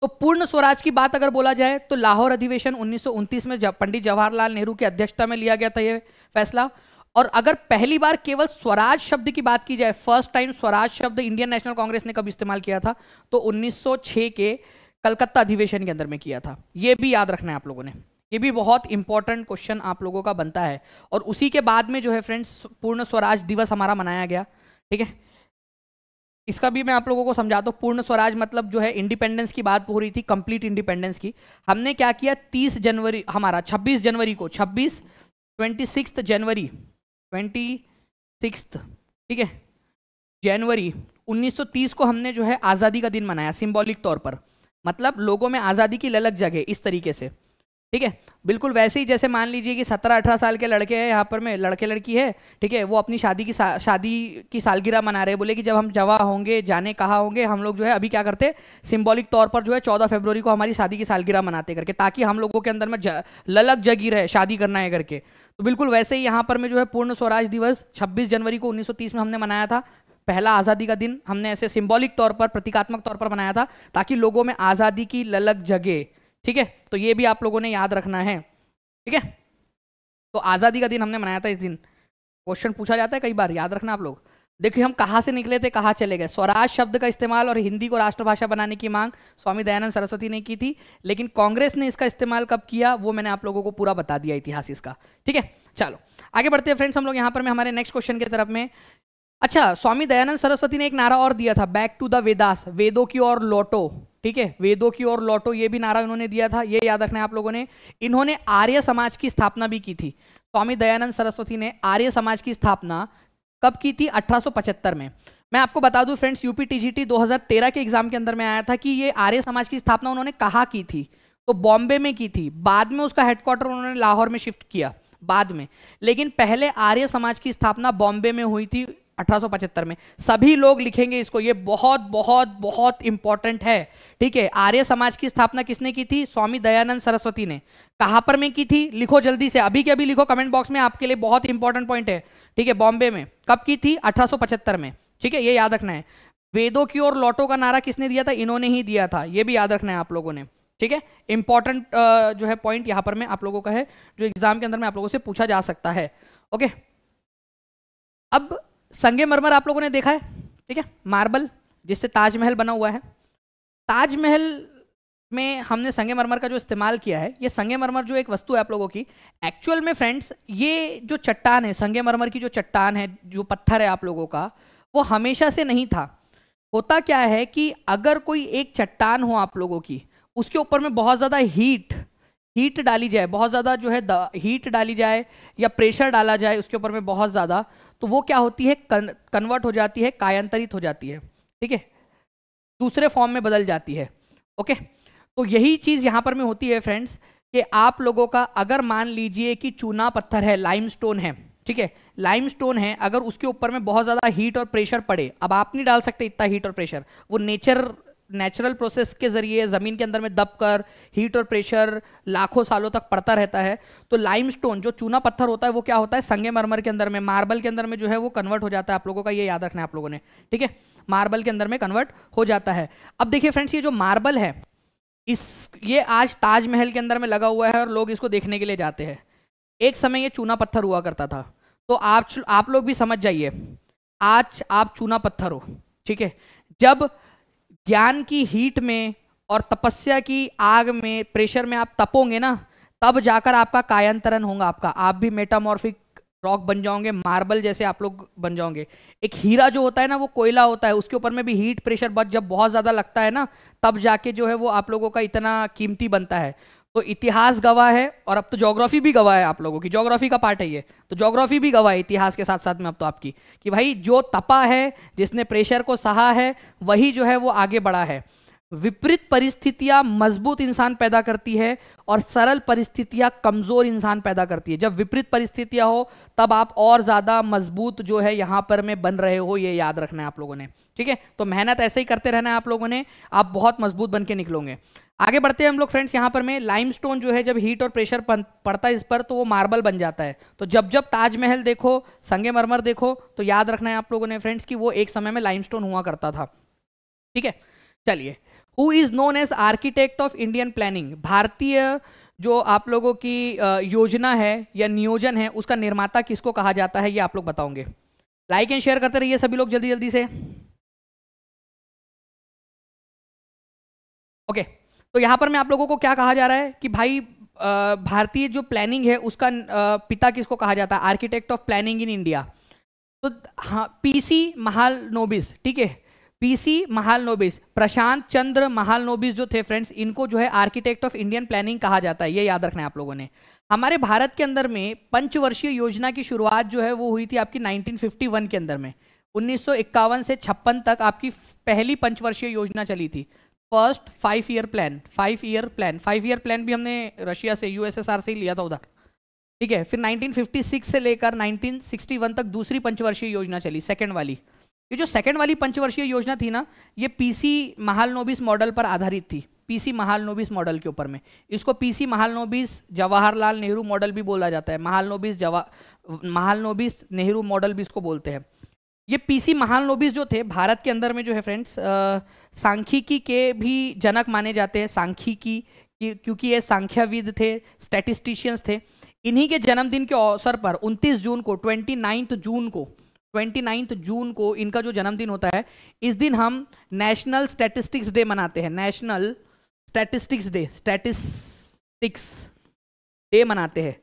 तो पूर्ण स्वराज की बात अगर बोला जाए तो लाहौर अधिवेशन उन्नीस में पंडित जवाहरलाल नेहरू की अध्यक्षता में लिया गया था यह फैसला और अगर पहली बार केवल स्वराज शब्द की बात की जाए फर्स्ट टाइम स्वराज शब्द इंडियन नेशनल कांग्रेस ने कब इस्तेमाल किया था तो 1906 के कलकत्ता अधिवेशन के अंदर में किया था यह भी याद रखना है आप लोगों ने ये भी बहुत इंपॉर्टेंट क्वेश्चन आप लोगों का बनता है और उसी के बाद में जो है फ्रेंड्स पूर्ण स्वराज दिवस हमारा मनाया गया ठीक है इसका भी मैं आप लोगों को समझा दो पूर्ण स्वराज मतलब जो है इंडिपेंडेंस की बात हो रही थी कंप्लीट इंडिपेंडेंस की हमने क्या किया 30 जनवरी हमारा 26 जनवरी को 26 26 जनवरी ट्वेंटी सिक्स ठीक है जनवरी 1930 को हमने जो है आज़ादी का दिन मनाया सिंबॉलिक तौर पर मतलब लोगों में आज़ादी की ललक जगह इस तरीके से ठीक है बिल्कुल वैसे ही जैसे मान लीजिए कि सत्रह अठारह साल के लड़के हैं यहाँ पर में लड़के लड़की है ठीक है वो अपनी शादी की शादी की सालगिरह मना रहे बोले कि जब हम जवा होंगे जाने कहाँ होंगे हम लोग जो है अभी क्या करते सिंबॉलिक तौर पर जो है चौदह फरवरी को हमारी शादी की सालगिरह मनाते करके ताकि हम लोगों के अंदर में ललक जगी रहे शादी करना है करके तो बिल्कुल वैसे ही यहाँ पर में जो है पूर्ण स्वराज दिवस 26 जनवरी को 1930 में हमने मनाया था पहला आज़ादी का दिन हमने ऐसे सिंबॉलिक तौर पर प्रतीकात्मक तौर पर मनाया था ताकि लोगों में आज़ादी की ललक जगे ठीक है तो ये भी आप लोगों ने याद रखना है ठीक है तो आज़ादी का दिन हमने मनाया था इस दिन क्वेश्चन पूछा जाता है कई बार याद रखना आप लोग देखिए हम कहाँ से निकले थे कहाँ चले गए स्वराज शब्द का इस्तेमाल और हिंदी को राष्ट्रभाषा बनाने की मांग स्वामी दयानंद सरस्वती ने की थी लेकिन कांग्रेस ने इसका इस्तेमाल कब किया वो मैंने आप लोगों को पूरा बता दिया इतिहास इसका ठीक है चलो आगे बढ़ते हैं फ्रेंड्स हम लोग यहाँ पर में हमारे नेक्स्ट क्वेश्चन की तरफ में अच्छा स्वामी दयानंद सरस्वती ने एक नारा और दिया था बैक टू द वेदास वेदों की ओर लौटो ठीक है वेदों की ओर लौटो ये भी नारा इन्होंने दिया था ये याद रखना है आप लोगों ने इन्होंने आर्य समाज की स्थापना भी की थी स्वामी दयानंद सरस्वती ने आर्य समाज की स्थापना कब की थी अठारह में मैं आपको बता दूं फ्रेंड्स यूपी टीजीटी 2013 के एग्जाम के अंदर में आया था कि ये आर्य समाज की स्थापना उन्होंने कहा की थी तो बॉम्बे में की थी बाद में उसका हेडक्वार्टर उन्होंने लाहौर में शिफ्ट किया बाद में लेकिन पहले आर्य समाज की स्थापना बॉम्बे में हुई थी 1875 में सभी लोग लिखेंगे इसको ये बहुत बहुत बहुत इंपॉर्टेंट है ठीक है आर्य समाज की स्थापना किसने की थी स्वामी दयानंद सरस्वती ने कहाँ पर में की थी लिखो जल्दी से अभी के अभी लिखो कमेंट बॉक्स में आपके लिए बहुत इंपॉर्टेंट पॉइंट है ठीक है बॉम्बे में कब की थी अठारह में ठीक है ये याद रखना है वेदों की ओर लौटो का नारा किसने दिया था इन्होंने ही दिया था ये भी याद रखना है आप लोगों ने ठीक है इंपॉर्टेंट जो है पॉइंट यहां पर मैं आप लोगों का है जो एग्जाम के अंदर में आप लोगों से पूछा जा सकता है ओके अब संगे मरमर आप लोगों ने देखा है ठीक है मार्बल जिससे ताजमहल बना हुआ है ताजमहल में हमने संगे मरमर का जो इस्तेमाल किया है ये संगे मरमर जो एक वस्तु है आप लोगों की एक्चुअल में फ्रेंड्स ये जो चट्टान है संगे मरमर की जो चट्टान है जो पत्थर है आप लोगों का वो हमेशा से नहीं था होता क्या है कि अगर कोई एक चट्टान हो आप लोगों की उसके ऊपर में बहुत ज़्यादा हीट हीट डाली जाए बहुत ज़्यादा जो है हीट डाली जाए या प्रेशर डाला जाए उसके ऊपर में बहुत ज़्यादा तो वो क्या होती है कन्वर्ट हो जाती है कायांतरित हो जाती है ठीक है दूसरे फॉर्म में बदल जाती है ओके तो यही चीज़ यहां पर में होती है फ्रेंड्स कि आप लोगों का अगर मान लीजिए कि चूना पत्थर है लाइमस्टोन है ठीक है लाइमस्टोन है अगर उसके ऊपर में बहुत ज़्यादा हीट और प्रेशर पड़े अब आप नहीं डाल सकते इतना हीट और प्रेशर वो नेचर नेचुरल प्रोसेस के ज़रिए ज़मीन के अंदर में दब कर हीट और प्रेशर लाखों सालों तक पड़ता रहता है तो लाइमस्टोन जो चूना पत्थर होता है वो क्या होता है संगे मरमर के अंदर में मार्बल के अंदर में जो है वो कन्वर्ट हो जाता है आप लोगों का ये याद रखना है आप लोगों ने ठीक है मार्बल के अंदर में कन्वर्ट हो जाता है अब देखिए फ्रेंड्स ये जो मार्बल है इस ये आज ताजमहल के अंदर में लगा हुआ है और लोग इसको देखने के लिए जाते हैं एक समय ये चूना पत्थर हुआ करता था तो आप आप लोग भी समझ जाइए आज आप चूना पत्थर हो ठीक है जब ज्ञान की हीट में और तपस्या की आग में प्रेशर में आप तपोगे ना तब जाकर आपका कायांतरण होगा आपका आप भी मेटामॉर्फिक रॉक बन जाओगे मार्बल जैसे आप लोग बन जाओगे एक हीरा जो होता है ना वो कोयला होता है उसके ऊपर में भी हीट प्रेशर बहुत जब बहुत ज़्यादा लगता है ना तब जाके जो है वो आप लोगों का इतना कीमती बनता है तो इतिहास गवाह है और अब तो ज्योग्राफी भी गवाह है आप लोगों की ज्योग्राफी का पार्ट है ये तो ज्योग्राफी भी गवाह है इतिहास के साथ साथ में अब तो आपकी कि भाई जो तपा है जिसने प्रेशर को सहा है वही जो है वो आगे बढ़ा है विपरीत परिस्थितियां मजबूत इंसान पैदा करती है और सरल परिस्थितियां कमजोर इंसान पैदा करती है जब विपरीत परिस्थितियां हो तब आप और ज्यादा मजबूत जो है यहां पर में बन रहे हो ये याद रखना है आप लोगों ने ठीक है तो मेहनत ऐसे ही करते रहना है आप लोगों ने आप बहुत मजबूत बन के निकलोगे आगे बढ़ते हैं हम लोग फ्रेंड्स यहाँ पर में लाइमस्टोन जो है जब हीट और प्रेशर पड़ता है इस पर तो वो मार्बल बन जाता है तो जब जब ताजमहल देखो संगे मरमर देखो तो याद रखना है आप लोगों ने फ्रेंड्स कि वो एक समय में लाइमस्टोन हुआ करता था ठीक है चलिए who is known as architect of Indian planning भारतीय जो आप लोगों की योजना है या नियोजन है उसका निर्माता किसको कहा जाता है ये आप लोग बताओगे लाइक एंड शेयर करते रहिए सभी लोग जल्दी जल्दी से ओके okay. तो यहाँ पर मैं आप लोगों को क्या कहा जा रहा है कि भाई भारतीय जो प्लानिंग है उसका पिता किसको कहा जाता है architect of planning in India तो हाँ पीसी महाल नोबिस ठीक है पीसी महाल नोबिस प्रशांत चंद्र महाल नोबिस जो थे फ्रेंड्स इनको जो है आर्किटेक्ट ऑफ इंडियन प्लानिंग कहा जाता है ये याद रखना है आप लोगों ने हमारे भारत के अंदर में पंचवर्षीय योजना की शुरुआत जो है वो हुई थी आपकी 1951 के अंदर में 1951 से छप्पन तक आपकी पहली पंचवर्षीय योजना चली थी first five year plan five year plan five year plan भी हमने रशिया से यूएसएसआर से ही लिया था उधर ठीक है फिर 1956 से लेकर 1961 तक दूसरी पंचवर्षीय योजना चली सेकंड वाली ये जो सेकंड वाली पंचवर्षीय योजना थी ना ये पीसी महालनोबिस मॉडल पर आधारित थी पीसी महालनोबिस मॉडल के ऊपर में इसको पीसी महालनोबिस जवाहरलाल नेहरू मॉडल भी बोला जाता है महालनोबिस जवा महालनोबिस नेहरू मॉडल भी इसको बोलते हैं ये पीसी महालनोबिस जो थे भारत के अंदर में जो है फ्रेंड्स सांख्यिकी के भी जनक माने जाते हैं सांख्यिकी क्योंकि ये सांख्याविद थे स्टैटिस्टिशियंस थे इन्हीं के जन्मदिन के अवसर पर 29 जून को 29 जून को 29 जून को इनका जो जन्मदिन होता है इस दिन हम नेशनल स्टैटिस्टिक्स डे मनाते हैं national statistics day statistics day मनाते हैं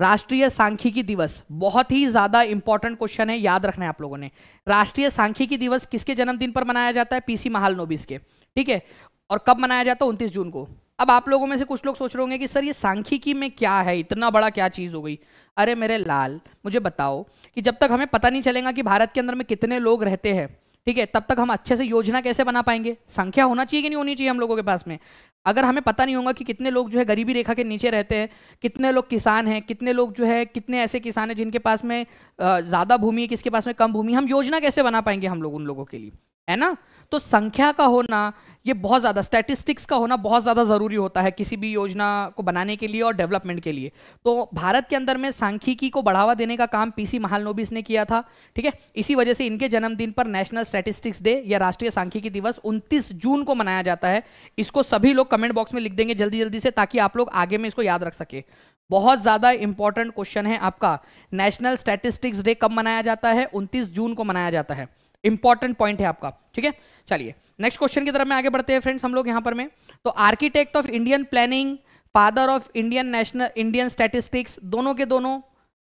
राष्ट्रीय सांख्यिकी दिवस बहुत ही ज्यादा इंपॉर्टेंट क्वेश्चन है याद रखना है आप लोगों ने राष्ट्रीय सांख्यिकी दिवस किसके जन्मदिन पर मनाया जाता है पीसी महाल नोबिस के ठीक है और कब मनाया जाता है उनतीस जून को अब आप लोगों में से कुछ लोग सोच रहे होंगे कि सर ये सांख्यिकी में क्या है इतना बड़ा क्या चीज़ हो गई अरे मेरे लाल मुझे बताओ कि जब तक हमें पता नहीं चलेगा कि भारत के अंदर में कितने लोग रहते हैं ठीक है तब तक हम अच्छे से योजना कैसे बना पाएंगे संख्या होना चाहिए कि नहीं होनी चाहिए हम लोगों के पास में अगर हमें पता नहीं होगा कि कितने लोग जो है गरीबी रेखा के नीचे रहते हैं कितने लोग किसान हैं कितने लोग जो है कितने ऐसे किसान हैं जिनके पास में ज़्यादा भूमि है किसके पास में कम भूमि हम योजना कैसे बना पाएंगे हम लोग उन लोगों के लिए है ना तो संख्या का होना ये बहुत ज़्यादा स्टैटिस्टिक्स का होना बहुत ज़्यादा ज़रूरी होता है किसी भी योजना को बनाने के लिए और डेवलपमेंट के लिए तो भारत के अंदर में सांख्यिकी को बढ़ावा देने का काम पीसी महालनोबिस ने किया था ठीक है इसी वजह से इनके जन्मदिन पर नेशनल स्टैटिस्टिक्स डे या राष्ट्रीय सांख्यिकी दिवस उनतीस जून को मनाया जाता है इसको सभी लोग कमेंट बॉक्स में लिख देंगे जल्दी जल्दी से ताकि आप लोग आगे में इसको याद रख सके बहुत ज़्यादा इंपॉर्टेंट क्वेश्चन है आपका नेशनल स्टैटिस्टिक्स डे कब मनाया जाता है उनतीस जून को मनाया जाता है इंपॉर्टेंट पॉइंट है आपका ठीक है चलिए नेक्स्ट क्वेश्चन की तरफ में आगे बढ़ते हैं फ्रेंड्स हम लोग यहाँ पर में तो architect of Indian planning father of Indian national Indian statistics दोनों के दोनों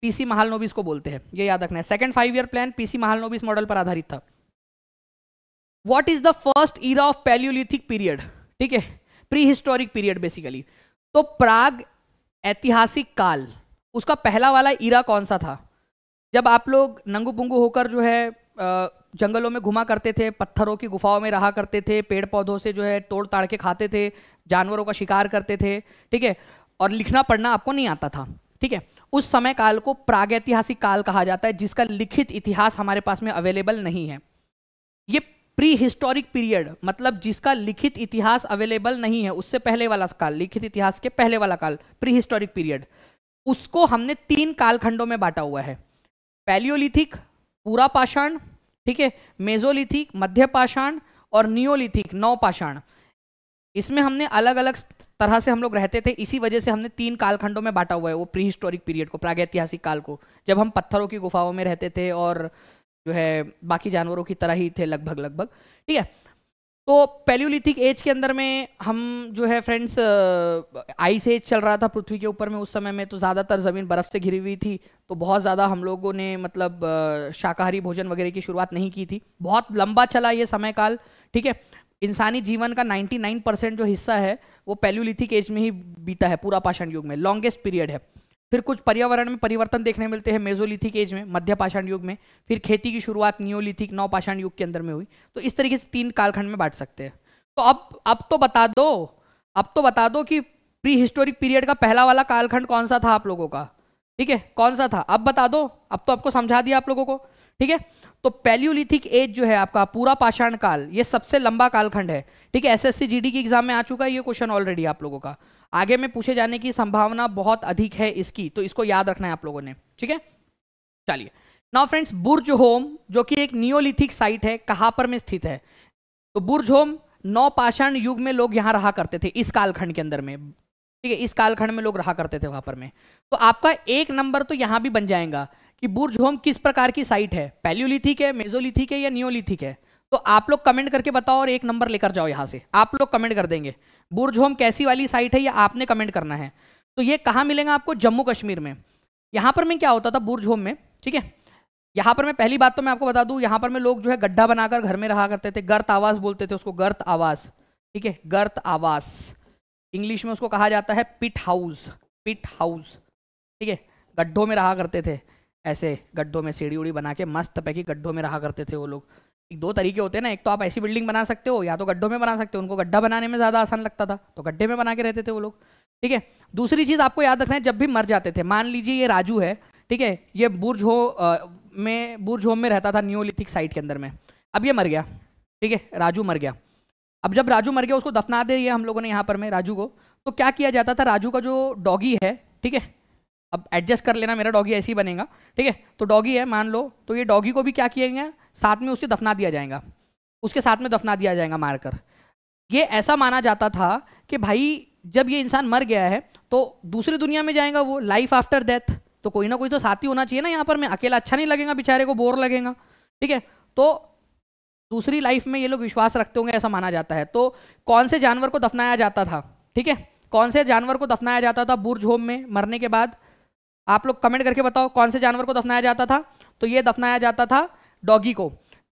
पीसी महालनोबिस को बोलते हैं ये याद रखना है second five year plan PC Mahalanobis model पर आधारित था what is the first era of palaeolithic period ठीक है प्री हिस्टोरिक पीरियड बेसिकली तो प्राग ऐतिहासिक काल उसका पहला वाला ईरा कौन सा था जब आप लोग नंगू पुंगू होकर जो है जंगलों में घुमा करते थे पत्थरों की गुफाओं में रहा करते थे पेड़ पौधों से जो है तोड़ ताड़ के खाते थे जानवरों का शिकार करते थे ठीक है और लिखना पढ़ना आपको नहीं आता था ठीक है उस समय काल को प्रागैतिहासिक काल कहा जाता है जिसका लिखित इतिहास हमारे पास में अवेलेबल नहीं है ये प्री हिस्टोरिक पीरियड मतलब जिसका लिखित इतिहास अवेलेबल नहीं है उससे पहले वाला काल लिखित इतिहास के पहले वाला काल प्री हिस्टोरिक पीरियड उसको हमने तीन कालखंडों में बांटा हुआ है पैलियोलिथिक पूरा पाषाण ठीक है मेजोलिथिक मध्य पाषाण और नियोलिथिक नौपाषाण इसमें हमने अलग अलग तरह से हम लोग रहते थे इसी वजह से हमने तीन कालखंडों में बांटा हुआ है वो प्री हिस्टोरिक पीरियड को प्रागैतिहासिक काल को जब हम पत्थरों की गुफाओं में रहते थे और जो है बाकी जानवरों की तरह ही थे लगभग लगभग ठीक है तो पैल्योलिथिक एज के अंदर में हम जो है फ्रेंड्स आइस एज चल रहा था पृथ्वी के ऊपर में उस समय में तो ज़्यादातर ज़मीन बर्फ़ से घिरी हुई थी तो बहुत ज़्यादा हम लोगों ने मतलब शाकाहारी भोजन वगैरह की शुरुआत नहीं की थी बहुत लंबा चला ये समय काल ठीक है इंसानी जीवन का 99 परसेंट जो हिस्सा है वो पैल्यूलिथिक एज में ही बीता है पूरा पाषाण युग में लॉन्गेस्ट पीरियड है फिर कुछ पर्यावरण में परिवर्तन देखने मिलते हैं मेजोलिथिक एज में मध्य पाषाण युग में फिर खेती की शुरुआत नियोलिथिक नौ पाषाण युग के अंदर में हुई तो इस तरीके से तीन कालखंड में बांट सकते हैं तो अब अब तो बता दो अब तो बता दो कि प्री हिस्टोरिक पीरियड का पहला वाला कालखंड कौन सा था आप लोगों का ठीक है कौन सा था अब बता दो अब तो आपको समझा दिया आप लोगों को ठीक है तो पैल्यूलिथिक एज जो है आपका पूरा पाषाण काल ये सबसे लंबा कालखंड है ठीक है एसएससी जीडी के एग्जाम में आ चुका है ये क्वेश्चन ऑलरेडी आप लोगों का आगे में पूछे जाने की संभावना बहुत अधिक है इसकी तो इसको याद रखना है आप लोगों ने ठीक है चलिए नाउ फ्रेंड्स बुर्ज होम जो कि एक नियोलिथिक साइट है कहां पर में स्थित है तो बुर्ज होम नौ पाषाण युग में लोग यहां रहा करते थे इस कालखंड के अंदर में ठीक है इस कालखंड में लोग रहा करते थे वहां पर में तो आपका एक नंबर तो यहां भी बन जाएगा कि बुर्ज होम किस प्रकार की साइट है पैलियोलिथिक है मेजोलिथिक है या नियोलिथिक है तो आप लोग कमेंट करके बताओ और एक नंबर लेकर जाओ यहां से आप लोग कमेंट कर देंगे बुरझोम कैसी वाली साइट है ये आपने कमेंट करना है तो ये कहाँ मिलेगा आपको जम्मू कश्मीर में यहां पर मैं क्या होता था बुरझोम में ठीक है यहां पर मैं पहली बात तो मैं आपको बता दू यहां पर मैं लोग जो है गड्ढा बनाकर घर में रहा करते थे गर्त आवास बोलते थे उसको गर्त आवास ठीक है गर्त आवास इंग्लिश में उसको कहा जाता है पिट हाउस पिट हाउस ठीक है गड्ढों में रहा करते थे ऐसे गड्ढों में सीढ़ी उड़ी बना के मस्त पैकी गड्ढों में रहा करते थे वो लोग एक दो तरीके होते हैं ना एक तो आप ऐसी बिल्डिंग बना सकते हो या तो गड्ढों में बना सकते हो उनको गड्ढा बनाने में ज़्यादा आसान लगता था तो गड्ढे में बना के रहते थे वो लोग ठीक है दूसरी चीज़ आपको याद रखना है जब भी मर जाते थे मान लीजिए ये राजू है ठीक है ये बुर्ज हो में बुर्ज होम में रहता था न्यूलिथिक साइट के अंदर में अब ये मर गया ठीक है राजू मर गया अब जब राजू मर गया उसको दफना दे दिया हम लोगों ने यहाँ पर में राजू को तो क्या किया जाता था राजू का जो डॉगी है ठीक है अब एडजस्ट कर लेना मेरा डॉगी ऐसे ही बनेगा ठीक है तो डॉगी है मान लो तो ये डॉगी को भी क्या किया गया साथ में उसके दफना दिया जाएगा उसके साथ में दफना दिया जाएगा मारकर ये ऐसा माना जाता था कि भाई जब ये इंसान मर गया है तो दूसरी दुनिया में जाएगा वो लाइफ आफ्टर डेथ तो कोई ना कोई तो साथी होना चाहिए ना यहाँ पर मैं अकेला अच्छा नहीं लगेगा बेचारे को बोर लगेगा ठीक है तो दूसरी लाइफ में ये लोग विश्वास रखते होंगे ऐसा माना जाता है तो कौन से जानवर को दफनाया जाता था ठीक है कौन से जानवर को दफनाया जाता था बुर्ज होम में मरने के बाद आप लोग कमेंट करके बताओ कौन से जानवर को दफनाया जाता था तो ये दफनाया जाता था डॉगी को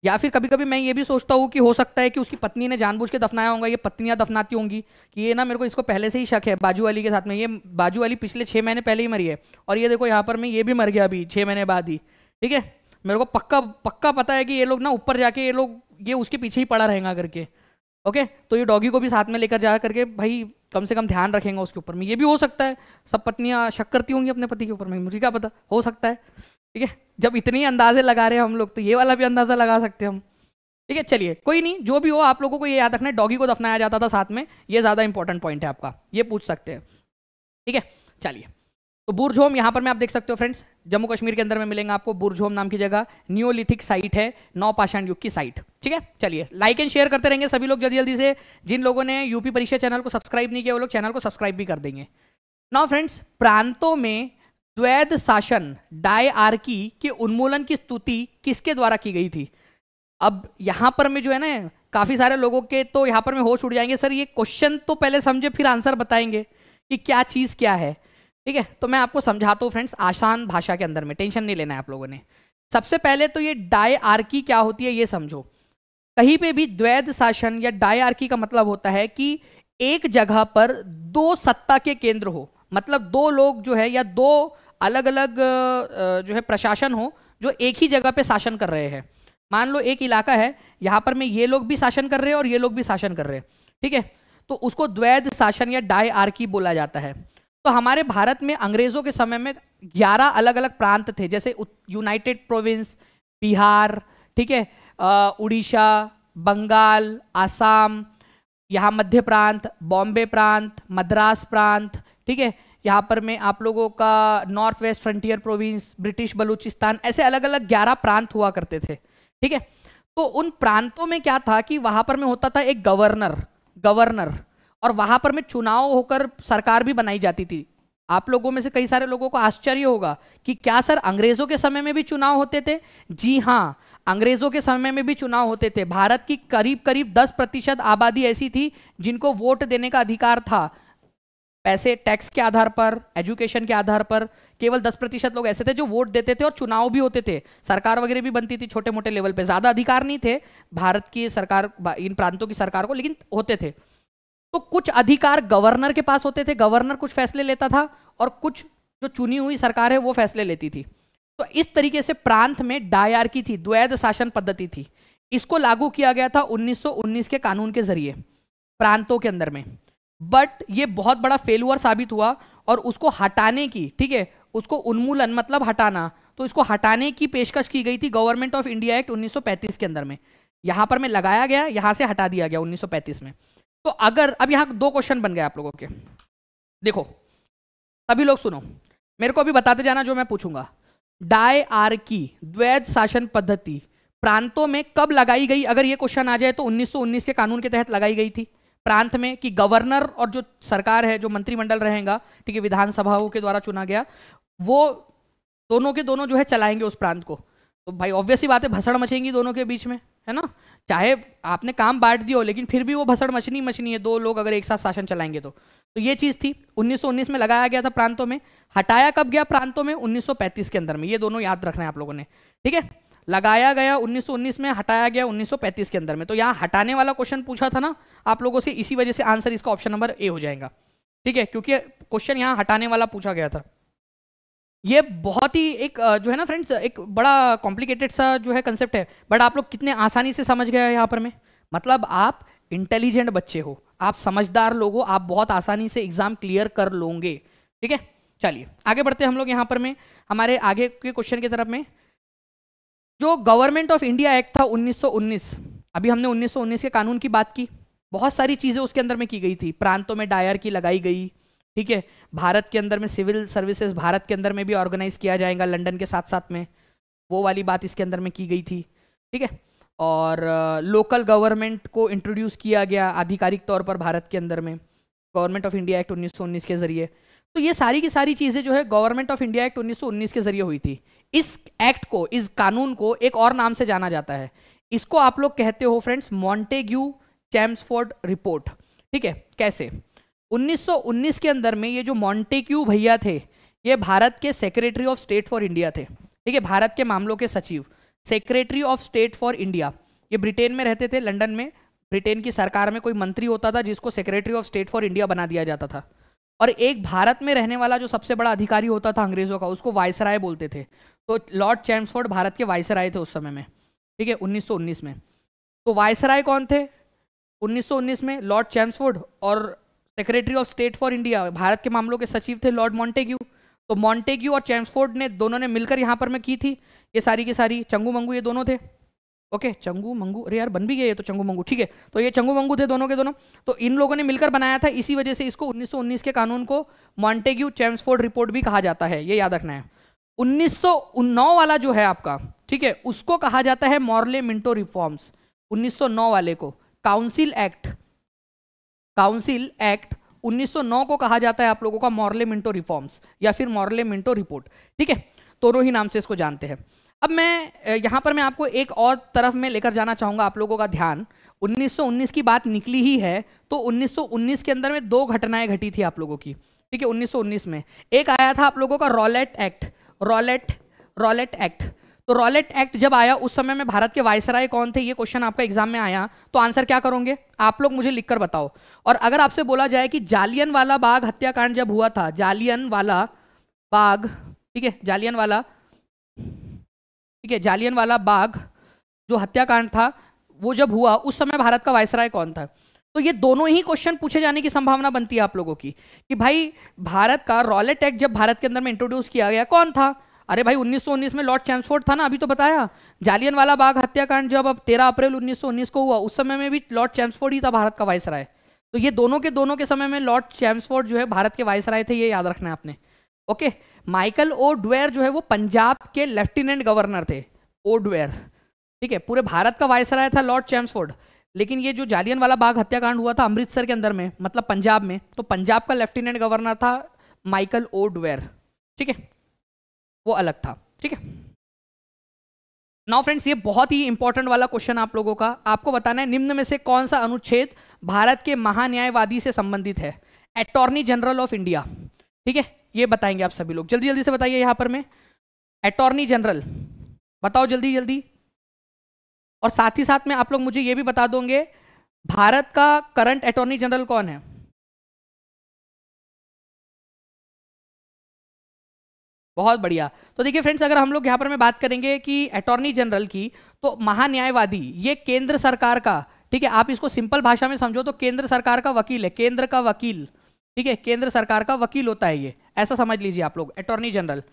या फिर कभी कभी मैं ये भी सोचता हूँ कि हो सकता है कि उसकी पत्नी ने जानबूझ के दफनाया होगा ये पत्नियाँ दफनाती होंगी कि ये ना मेरे को इसको पहले से ही शक है बाजू वाली के साथ में ये बाजू वाली पिछले छः महीने पहले ही मरी है और ये देखो यहाँ पर मैं ये भी मर गया अभी छः महीने बाद ही ठीक है मेरे को पक्का पक्का पता है कि ये लोग ना ऊपर जाके ये लोग ये उसके पीछे ही पड़ा रहेगा करके ओके तो ये डॉगी को भी साथ में लेकर जा करके भाई कम से कम ध्यान रखेंगे उसके ऊपर में ये भी हो सकता है सब पत्नियाँ शक करती होंगी अपने पति के ऊपर में मुझे क्या पता हो सकता है ठीक है जब इतने अंदाजे लगा रहे हैं हम लोग तो ये वाला भी अंदाजा लगा सकते हम ठीक है चलिए कोई नहीं जो भी हो आप लोगों को ये याद रखना है डॉगी को दफनाया जाता था साथ में ये ज़्यादा इंपॉर्टेंट पॉइंट है आपका ये पूछ सकते हैं ठीक है चलिए तो बुरझोम यहाँ पर मैं आप देख सकते हो फ्रेंड्स जम्मू कश्मीर के अंदर में मिलेंगे आपको बुरझोम नाम की जगह न्योलिथिक साइट है नौपाषाण युग की साइट ठीक है चलिए लाइक एंड शेयर करते रहेंगे सभी लोग जल्दी जल्दी से जिन लोगों ने यूपी परीक्षा चैनल को सब्सक्राइब नहीं किया वो लोग चैनल को सब्सक्राइब भी कर देंगे नौ फ्रेंड्स प्रांतों में द्वैध शासन डायआर्की के उन्मूलन की स्तुति किसके द्वारा की गई थी अब यहां पर मैं जो है ना काफ़ी सारे लोगों के तो यहां पर मैं होश उड़ जाएंगे सर ये क्वेश्चन तो पहले समझे फिर आंसर बताएंगे कि क्या चीज़ क्या है ठीक है तो मैं आपको समझाता हूँ फ्रेंड्स आसान भाषा के अंदर में टेंशन नहीं लेना है आप लोगों ने सबसे पहले तो ये डायआर्की क्या होती है ये समझो कहीं पे भी द्वैध शासन या डायआर्की का मतलब होता है कि एक जगह पर दो सत्ता के केंद्र हो मतलब दो लोग जो है या दो अलग अलग जो है प्रशासन हो जो एक ही जगह पे शासन कर रहे हैं मान लो एक इलाका है यहाँ पर मैं ये लोग भी शासन कर रहे हैं और ये लोग भी शासन कर रहे हैं ठीक है तो उसको द्वैध शासन या डाई आर्की बोला जाता है तो हमारे भारत में अंग्रेज़ों के समय में ग्यारह अलग अलग प्रांत थे जैसे यूनाइटेड प्रोविंस बिहार ठीक है उड़ीसा बंगाल आसाम यहाँ मध्य प्रांत बॉम्बे प्रांत मद्रास प्रांत ठीक है यहाँ पर मैं आप लोगों का north west frontier province British Balochistan ऐसे अलग अलग ग्यारह प्रांत हुआ करते थे ठीक है तो उन प्रांतों में क्या था कि वहां पर में होता था एक गवर्नर गवर्नर और वहां पर में चुनाव होकर सरकार भी बनाई जाती थी आप लोगों में से कई सारे लोगों को आश्चर्य होगा कि क्या सर अंग्रेज़ों के समय में भी चुनाव होते थे जी हाँ अंग्रेज़ों के समय में भी चुनाव होते थे भारत की करीब करीब 10 प्रतिशत आबादी ऐसी थी जिनको वोट देने का अधिकार था पैसे टैक्स के आधार पर एजुकेशन के आधार पर केवल 10 प्रतिशत लोग ऐसे थे जो वोट देते थे और चुनाव भी होते थे सरकार वगैरह भी बनती थी छोटे मोटे लेवल पे ज़्यादा अधिकार नहीं थे भारत की सरकार इन प्रांतों की सरकार को लेकिन होते थे तो कुछ अधिकार गवर्नर के पास होते थे गवर्नर कुछ फैसले लेता था और कुछ जो चुनी हुई सरकार है वो फैसले लेती थी तो इस तरीके से प्रांत में डायर की थी द्वैध शासन पद्धति थी इसको लागू किया गया था 1919 के कानून के जरिए प्रांतों के अंदर में बट ये बहुत बड़ा फेलुअर साबित हुआ और उसको हटाने की ठीक है उसको उन्मूलन मतलब हटाना तो इसको हटाने की पेशकश की गई थी गवर्नमेंट ऑफ इंडिया एक्ट 1935 के अंदर में यहां पर मैं लगाया गया यहां से हटा दिया गया 1935 में तो अगर अब यहां दो क्वेश्चन बन गए आप लोगों के देखो सभी लोग सुनो मेरे को अभी बताते जाना जो मैं पूछूंगा डाय आर की द्वैध शासन पद्धति प्रांतों में कब लगाई गई अगर ये क्वेश्चन आ जाए तो 1919 के कानून के तहत लगाई गई थी प्रांत में कि गवर्नर और जो सरकार है जो मंत्रिमंडल रहेगा ठीक है विधानसभाओं के द्वारा चुना गया वो दोनों के दोनों जो है चलाएंगे उस प्रांत को तो भाई ऑब्वियसली बात है भसड़ मचेंगी दोनों के बीच में है ना चाहे आपने काम बांट दिया हो लेकिन फिर भी वो भसड़ मचनी मचनी है दो लोग अगर एक साथ शासन चलाएंगे तो तो ये चीज़ थी 1919 में लगाया गया था प्रांतों में हटाया कब गया प्रांतों में 1935 के अंदर में ये दोनों याद रखना है आप लोगों ने ठीक है लगाया गया 1919 में हटाया गया 1935 के अंदर में तो यहाँ हटाने वाला क्वेश्चन पूछा था ना आप लोगों से इसी वजह से आंसर इसका ऑप्शन नंबर ए हो जाएगा ठीक है क्योंकि क्वेश्चन यहाँ हटाने वाला पूछा गया था ये बहुत ही एक जो है ना फ्रेंड्स एक बड़ा कॉम्प्लिकेटेड सा जो है कंसेप्ट है बट आप लोग कितने आसानी से समझ गया यहाँ पर मैं मतलब आप इंटेलिजेंट बच्चे हो आप समझदार लोग हो आप बहुत आसानी से एग्जाम क्लियर कर लोगे ठीक है चलिए आगे बढ़ते हैं हम लोग यहाँ पर में हमारे आगे के क्वेश्चन की तरफ में जो गवर्नमेंट ऑफ इंडिया एक्ट था 1919 अभी हमने 1919 के कानून की बात की बहुत सारी चीज़ें उसके अंदर में की गई थी प्रांतों में डायर की लगाई गई ठीक है भारत के अंदर में सिविल सर्विसेज भारत के अंदर में भी ऑर्गेनाइज किया जाएगा लंदन के साथ साथ में वो वाली बात इसके अंदर में की गई थी ठीक है और लोकल uh, गवर्नमेंट को इंट्रोड्यूस किया गया आधिकारिक तौर पर भारत के अंदर में गवर्नमेंट ऑफ इंडिया एक्ट 1919 के जरिए तो ये सारी की सारी चीज़ें जो है गवर्नमेंट ऑफ इंडिया एक्ट 1919 के जरिए हुई थी इस एक्ट को इस कानून को एक और नाम से जाना जाता है इसको आप लोग कहते हो फ्रेंड्स मॉन्टेग्यू चैम्सफोर्ड रिपोर्ट ठीक है कैसे 1919 के अंदर में ये जो मॉन्टेक्यू भैया थे ये भारत के secretary of state for India थे ठीक है भारत के मामलों के सचिव secretary of state for India ये ब्रिटेन में रहते थे लंदन में ब्रिटेन की सरकार में कोई मंत्री होता था जिसको secretary of state for India बना दिया जाता था और एक भारत में रहने वाला जो सबसे बड़ा अधिकारी होता था अंग्रेज़ों का उसको वायसराय बोलते थे तो लॉर्ड चैम्सफोर्ड भारत के वायसराय थे उस समय में ठीक है 1919 में तो वायसराय कौन थे 1919 में लॉर्ड चैम्सफोर्ड और secretary of state for India Bharat के मामलों के सचिव थे लॉर्ड मॉन्टेग्यू तो मॉन्टेग्यू और चैम्सफोर्ड ने दोनों ने मिलकर यहाँ पर मैं की थी ये सारी की सारी चंगू मंगू ये दोनों थे ओके चंगू मंगू अरे यार बन भी गए ये तो चंगू मंगू ठीक है तो ये चंगू मंगू थे दोनों के दोनों तो इन लोगों ने मिलकर बनाया था इसी वजह से इसको 1919 के कानून को मॉन्टेग्यू चैम्सफोर्ड रिपोर्ट भी कहा जाता है ये याद रखना है उन्नीस वाला जो है आपका ठीक है उसको कहा जाता है मॉरले मिंटो रिफॉर्म्स 1909 वाले को काउंसिल एक्ट काउंसिल एक्ट 1909 को कहा जाता है आप लोगों का मॉरले मिंटो रिफॉर्म्स या फिर मॉरले मिंटो रिपोर्ट ठीक है दोनों तो ही नाम से इसको जानते हैं अब मैं यहां पर मैं आपको एक और तरफ में लेकर जाना चाहूंगा आप लोगों का ध्यान 1919 की बात निकली ही है तो 1919 के अंदर में दो घटनाएं घटी थी आप लोगों की ठीक है 1919 में एक आया था आप लोगों का Rowlatt Act Rowlatt Rowlatt Act तो रॉलेट एक्ट जब आया उस समय में भारत के वायसराय कौन थे ये क्वेश्चन आपका एग्जाम में आया तो आंसर क्या करोगे आप लोग मुझे लिखकर बताओ और अगर आपसे बोला जाए कि जालियन वाला बाग हत्याकांड जब हुआ था जालियन वाला बाग ठीक है जालियन वाला ठीक है जालियन वाला बाघ जो हत्याकांड था वो जब हुआ उस समय भारत का वायसराय कौन था तो ये दोनों ही क्वेश्चन पूछे जाने की संभावना बनती है आप लोगों की कि भाई भारत का रॉलेट एक्ट जब भारत के अंदर में इंट्रोड्यूस किया गया कौन था अरे भाई 1919 में लॉर्ड चैम्सफोर्ड था ना अभी तो बताया वाला बाग हत्याकांड जब अब 13 अप्रैल 1919 को हुआ उस समय में भी लॉर्ड चैम्सफोर्ड ही था भारत का राय तो ये दोनों के दोनों के समय में लॉर्ड चैम्सफोर्ड जो है भारत के राय थे ये याद रखना है आपने ओके माइकल ओ डुएर जो है वो पंजाब के लेफ्टिनेंट गवर्नर थे ओ डुएर ठीक है पूरे भारत का राय था लॉर्ड चैम्सफोर्ड लेकिन ये जो जालियन वाला बाग हत्याकांड हुआ था अमृतसर के अंदर में मतलब पंजाब में तो पंजाब का लेफ्टिनेंट गवर्नर था माइकल ओ डवेर ठीक है वो अलग था ठीक है नाउ फ्रेंड्स ये बहुत ही इंपॉर्टेंट वाला क्वेश्चन आप लोगों का आपको बताना है निम्न में से कौन सा अनुच्छेद भारत के महान्यायवादी से संबंधित है अटॉर्नी जनरल ऑफ इंडिया ठीक है ये बताएंगे आप सभी लोग जल्दी जल्दी से बताइए यहां पर मैं अटॉर्नी जनरल बताओ जल्दी जल्दी और साथ ही साथ में आप लोग मुझे ये भी बता दोगे भारत का करंट अटॉर्नी जनरल कौन है बहुत बढ़िया तो देखिए फ्रेंड्स अगर हम लोग यहां पर मैं बात करेंगे कि अटॉर्नी जनरल की तो महान्यायवादी ये केंद्र सरकार का ठीक है आप इसको सिंपल भाषा में समझो तो केंद्र सरकार का वकील है केंद्र का वकील ठीक है केंद्र सरकार का वकील होता है ये ऐसा समझ लीजिए आप लोग अटॉर्नी जनरल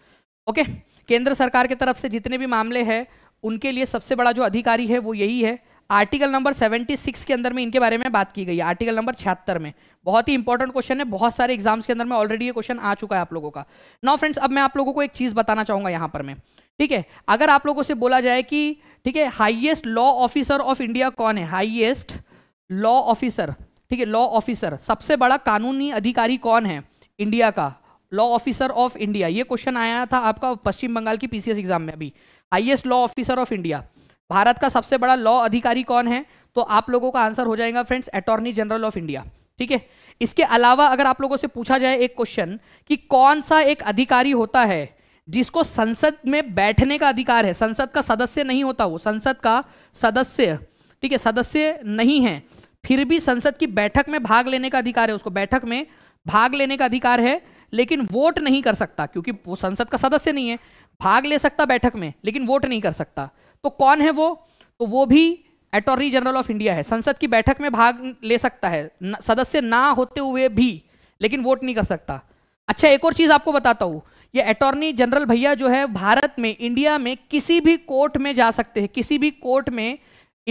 ओके केंद्र सरकार की तरफ से जितने भी मामले हैं उनके लिए सबसे बड़ा जो अधिकारी है वो यही है आर्टिकल नंबर 76 के अंदर में इनके बारे में बात की गई है आर्टिकल नंबर छिहत्तर में बहुत ही इंपॉर्टेंट क्वेश्चन है बहुत सारे एग्जाम्स के अंदर में ऑलरेडी ये क्वेश्चन आ चुका है आप लोगों का नो फ्रेंड्स अब मैं आप लोगों को एक चीज़ बताना चाहूंगा यहां पर मैं ठीक है अगर आप लोगों से बोला जाए कि ठीक है highest law officer of India कौन है हाइएस्ट लॉ ऑफिसर ठीक है लॉ ऑफिसर सबसे बड़ा कानूनी अधिकारी कौन है इंडिया का लॉ ऑफिसर ऑफ इंडिया ये क्वेश्चन आया था आपका पश्चिम बंगाल की पीसीएस एग्जाम में अभी IAS law officer of India Bharat का सबसे बड़ा लॉ अधिकारी कौन है तो आप लोगों का आंसर हो जाएगा friends attorney general of India ठीक है इसके अलावा अगर आप लोगों से पूछा जाए एक क्वेश्चन कि कौन सा एक अधिकारी होता है जिसको संसद में बैठने का अधिकार है संसद का सदस्य नहीं होता वो संसद का सदस्य ठीक है सदस्य नहीं है फिर भी संसद की बैठक में भाग लेने का अधिकार है उसको बैठक में भाग लेने का अधिकार है लेकिन वोट नहीं कर सकता क्योंकि वो संसद का सदस्य नहीं है भाग ले सकता बैठक में लेकिन वोट नहीं कर सकता तो कौन है वो तो वो भी अटॉर्नी जनरल ऑफ इंडिया है संसद की बैठक में भाग ले सकता है न, सदस्य ना होते हुए भी लेकिन वोट नहीं कर सकता अच्छा एक और चीज आपको बताता हूं ये अटॉर्नी जनरल भैया जो है भारत में इंडिया में किसी भी कोर्ट में जा सकते हैं किसी भी कोर्ट में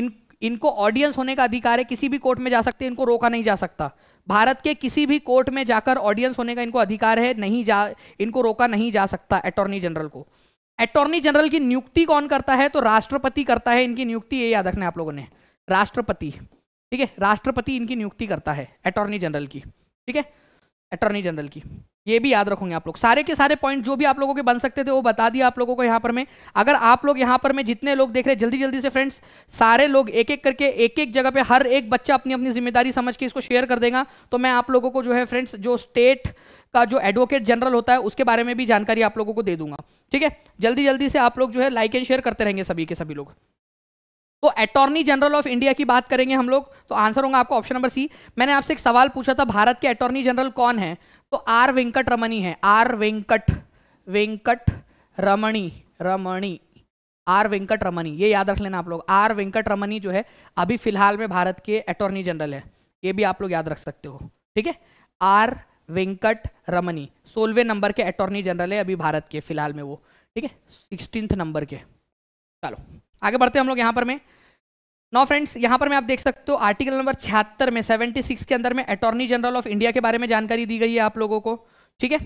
इन इनको ऑडियंस होने का अधिकार है किसी भी कोर्ट में जा सकते हैं इनको रोका नहीं जा सकता भारत के किसी भी कोर्ट में जाकर ऑडियंस होने का इनको अधिकार है नहीं जा इनको रोका नहीं जा सकता अटॉर्नी जनरल को अटॉर्नी जनरल की नियुक्ति कौन करता है तो राष्ट्रपति करता है इनकी नियुक्ति ये याद रखना आप लोगों ने राष्ट्रपति ठीक है राष्ट्रपति इनकी नियुक्ति करता है अटॉर्नी जनरल की ठीक है अटॉर्नी जनरल की ये भी याद रखोगे आप लोग सारे के सारे पॉइंट जो भी आप लोगों के बन सकते थे वो बता दिया आप लोगों को यहाँ पर मैं अगर आप लोग यहाँ पर मैं जितने लोग देख रहे जल्दी जल्दी से फ्रेंड्स सारे लोग एक एक करके एक एक जगह पे हर एक बच्चा अपनी अपनी जिम्मेदारी समझ के इसको शेयर कर देगा तो मैं आप लोगों को जो है फ्रेंड्स जो स्टेट का जो एडवोकेट जनरल होता है उसके बारे में भी जानकारी आप लोगों को दे दूंगा ठीक है जल्दी जल्दी से आप लोग जो है लाइक एंड शेयर करते रहेंगे सभी के सभी लोग तो अटॉर्नी जनरल ऑफ इंडिया की बात करेंगे हम लोग तो आंसर होगा आपको ऑप्शन नंबर सी मैंने आपसे एक सवाल पूछा था भारत के अटॉर्नी जनरल कौन है तो आर वेंकट रमनी है आर वेंकट वेंकट रमणी रमणी आर वेंकट रमनी ये याद रख लेना आप लोग आर वेंकट रमनी जो है अभी फिलहाल में भारत के अटॉर्नी जनरल है ये भी आप लोग याद रख सकते हो ठीक है आर वेंकट रमनी सोलवे नंबर के अटॉर्नी जनरल है अभी भारत के फिलहाल में वो ठीक है सिक्सटीन नंबर के चलो आगे बढ़ते हैं हम लोग यहाँ पर में नौ फ्रेंड्स यहां पर मैं आप देख सकते हो आर्टिकल नंबर छिहत्तर में 76 के अंदर में अटॉर्नी जनरल ऑफ इंडिया के बारे में जानकारी दी गई है आप लोगों को ठीक है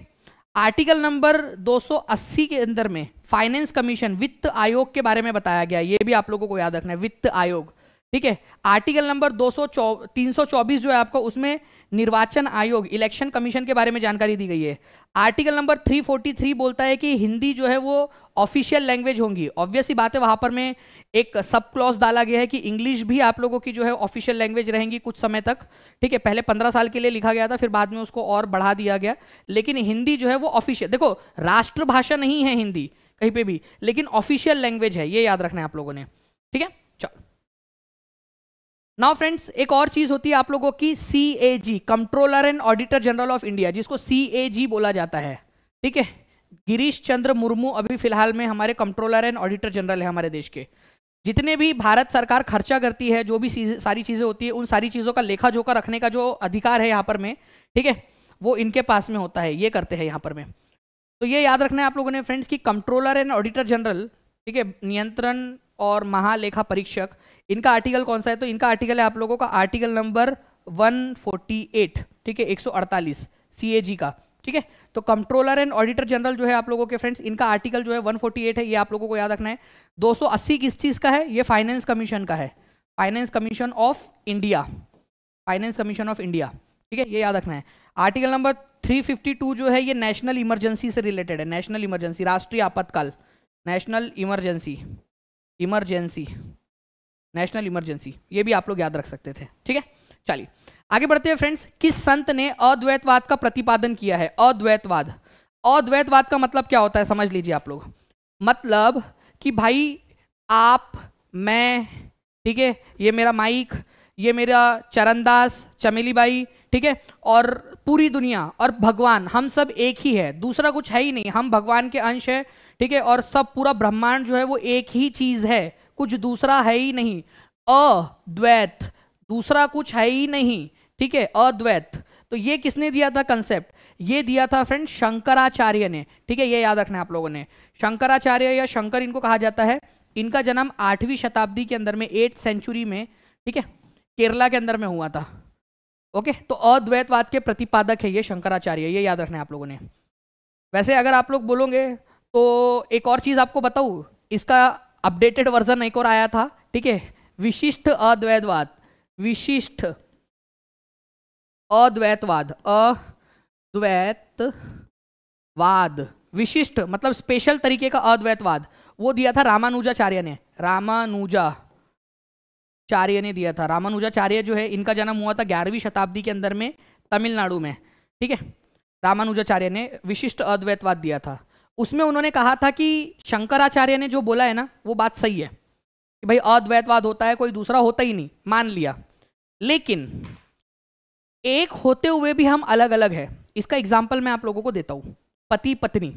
आर्टिकल नंबर 280 के अंदर में फाइनेंस कमीशन वित्त आयोग के बारे में बताया गया ये भी आप लोगों को याद रखना है वित्त आयोग ठीक है आर्टिकल नंबर दो सौ जो है आपको उसमें निर्वाचन आयोग इलेक्शन कमीशन के बारे में जानकारी दी गई है आर्टिकल नंबर 343 बोलता है कि हिंदी जो है वो ऑफिशियल लैंग्वेज होंगी ऑब्वियसली बात है वहां पर में एक सब क्लॉज डाला गया है कि इंग्लिश भी आप लोगों की जो है ऑफिशियल लैंग्वेज रहेंगी कुछ समय तक ठीक है पहले पंद्रह साल के लिए लिखा गया था फिर बाद में उसको और बढ़ा दिया गया लेकिन हिंदी जो है वो ऑफिशियल देखो राष्ट्रभाषा नहीं है हिंदी कहीं पे भी लेकिन ऑफिशियल लैंग्वेज है ये याद रखना है आप लोगों ने ठीक है नाउ फ्रेंड्स एक और चीज होती है आप लोगों की C A G controller and auditor general of India जिसको सी ए जी बोला जाता है ठीक है गिरीश चंद्र मुर्मू अभी फिलहाल में हमारे कंट्रोलर एंड ऑडिटर जनरल है हमारे देश के जितने भी भारत सरकार खर्चा करती है जो भी चीज़, सारी चीज़ें होती है उन सारी चीज़ों का लेखा जोखा रखने का जो अधिकार है यहाँ पर में ठीक है वो इनके पास में होता है ये करते हैं यहाँ पर में तो ये याद रखना है आप लोगों ने फ्रेंड्स कि कंट्रोलर एंड ऑडिटर जनरल ठीक है नियंत्रण और महालेखा परीक्षक इनका आर्टिकल कौन सा है तो इनका आर्टिकल है आप लोगों का आर्टिकल नंबर 148 ठीक है 148 सौ का ठीक है तो कंट्रोलर एंड ऑडिटर जनरल जो है आप लोगों के फ्रेंड्स इनका आर्टिकल जो है 148 है ये आप लोगों को याद रखना है 280 किस चीज़ का है ये फाइनेंस कमीशन का है finance commission of India finance commission of India ठीक है ये याद रखना है आर्टिकल नंबर 352 जो है ये नेशनल इमरजेंसी से रिलेटेड है नेशनल इमरजेंसी राष्ट्रीय आपातकाल national emergency emergency national emergency ये भी आप लोग याद रख सकते थे ठीक है चलिए आगे बढ़ते हैं फ्रेंड्स किस संत ने अद्वैतवाद का प्रतिपादन किया है अद्वैतवाद अद्वैतवाद का मतलब क्या होता है समझ लीजिए आप लोग मतलब कि भाई आप मैं ठीक है ये मेरा माइक ये मेरा चरणदास चमेली बाई ठीक है और पूरी दुनिया और भगवान हम सब एक ही है दूसरा कुछ है ही नहीं हम भगवान के अंश है ठीक है और सब पूरा ब्रह्मांड जो है वो एक ही चीज़ है कुछ दूसरा है ही नहीं अद्वैत दूसरा कुछ है ही नहीं ठीक है अद्वैत तो ये किसने दिया था कंसेप्ट ये दिया था फ्रेंड शंकराचार्य ने ठीक है ये याद रखना आप लोगों ने शंकराचार्य या शंकर इनको कहा जाता है इनका जन्म आठवीं शताब्दी के अंदर में एट सेंचुरी में ठीक है केरला के अंदर में हुआ था ओके तो अद्वैतवाद के प्रतिपादक है ये शंकराचार्य ये याद रखना आप लोगों ने वैसे अगर आप लोग बोलोगे तो एक और चीज़ आपको बताऊँ इसका अपडेटेड वर्जन एक और आया था ठीक है विशिष्ट अद्वैतवाद विशिष्ट अद्वैतवाद अद्वैतवाद विशिष्ट मतलब स्पेशल तरीके का अद्वैतवाद वो दिया था रामानुजाचार्य ने रामानुजाचार्य ने दिया था रामानुजाचार्य जो है इनका जन्म हुआ था ग्यारहवीं शताब्दी के अंदर में तमिलनाडु में ठीक है रामानुजाचार्य ने विशिष्ट अद्वैतवाद दिया था उसमें उन्होंने कहा था कि शंकराचार्य ने जो बोला है ना वो बात सही है कि भाई अद्वैतवाद होता है कोई दूसरा होता ही नहीं मान लिया लेकिन एक होते हुए भी हम अलग अलग है इसका एग्जाम्पल मैं आप लोगों को देता हूं पति पत्नी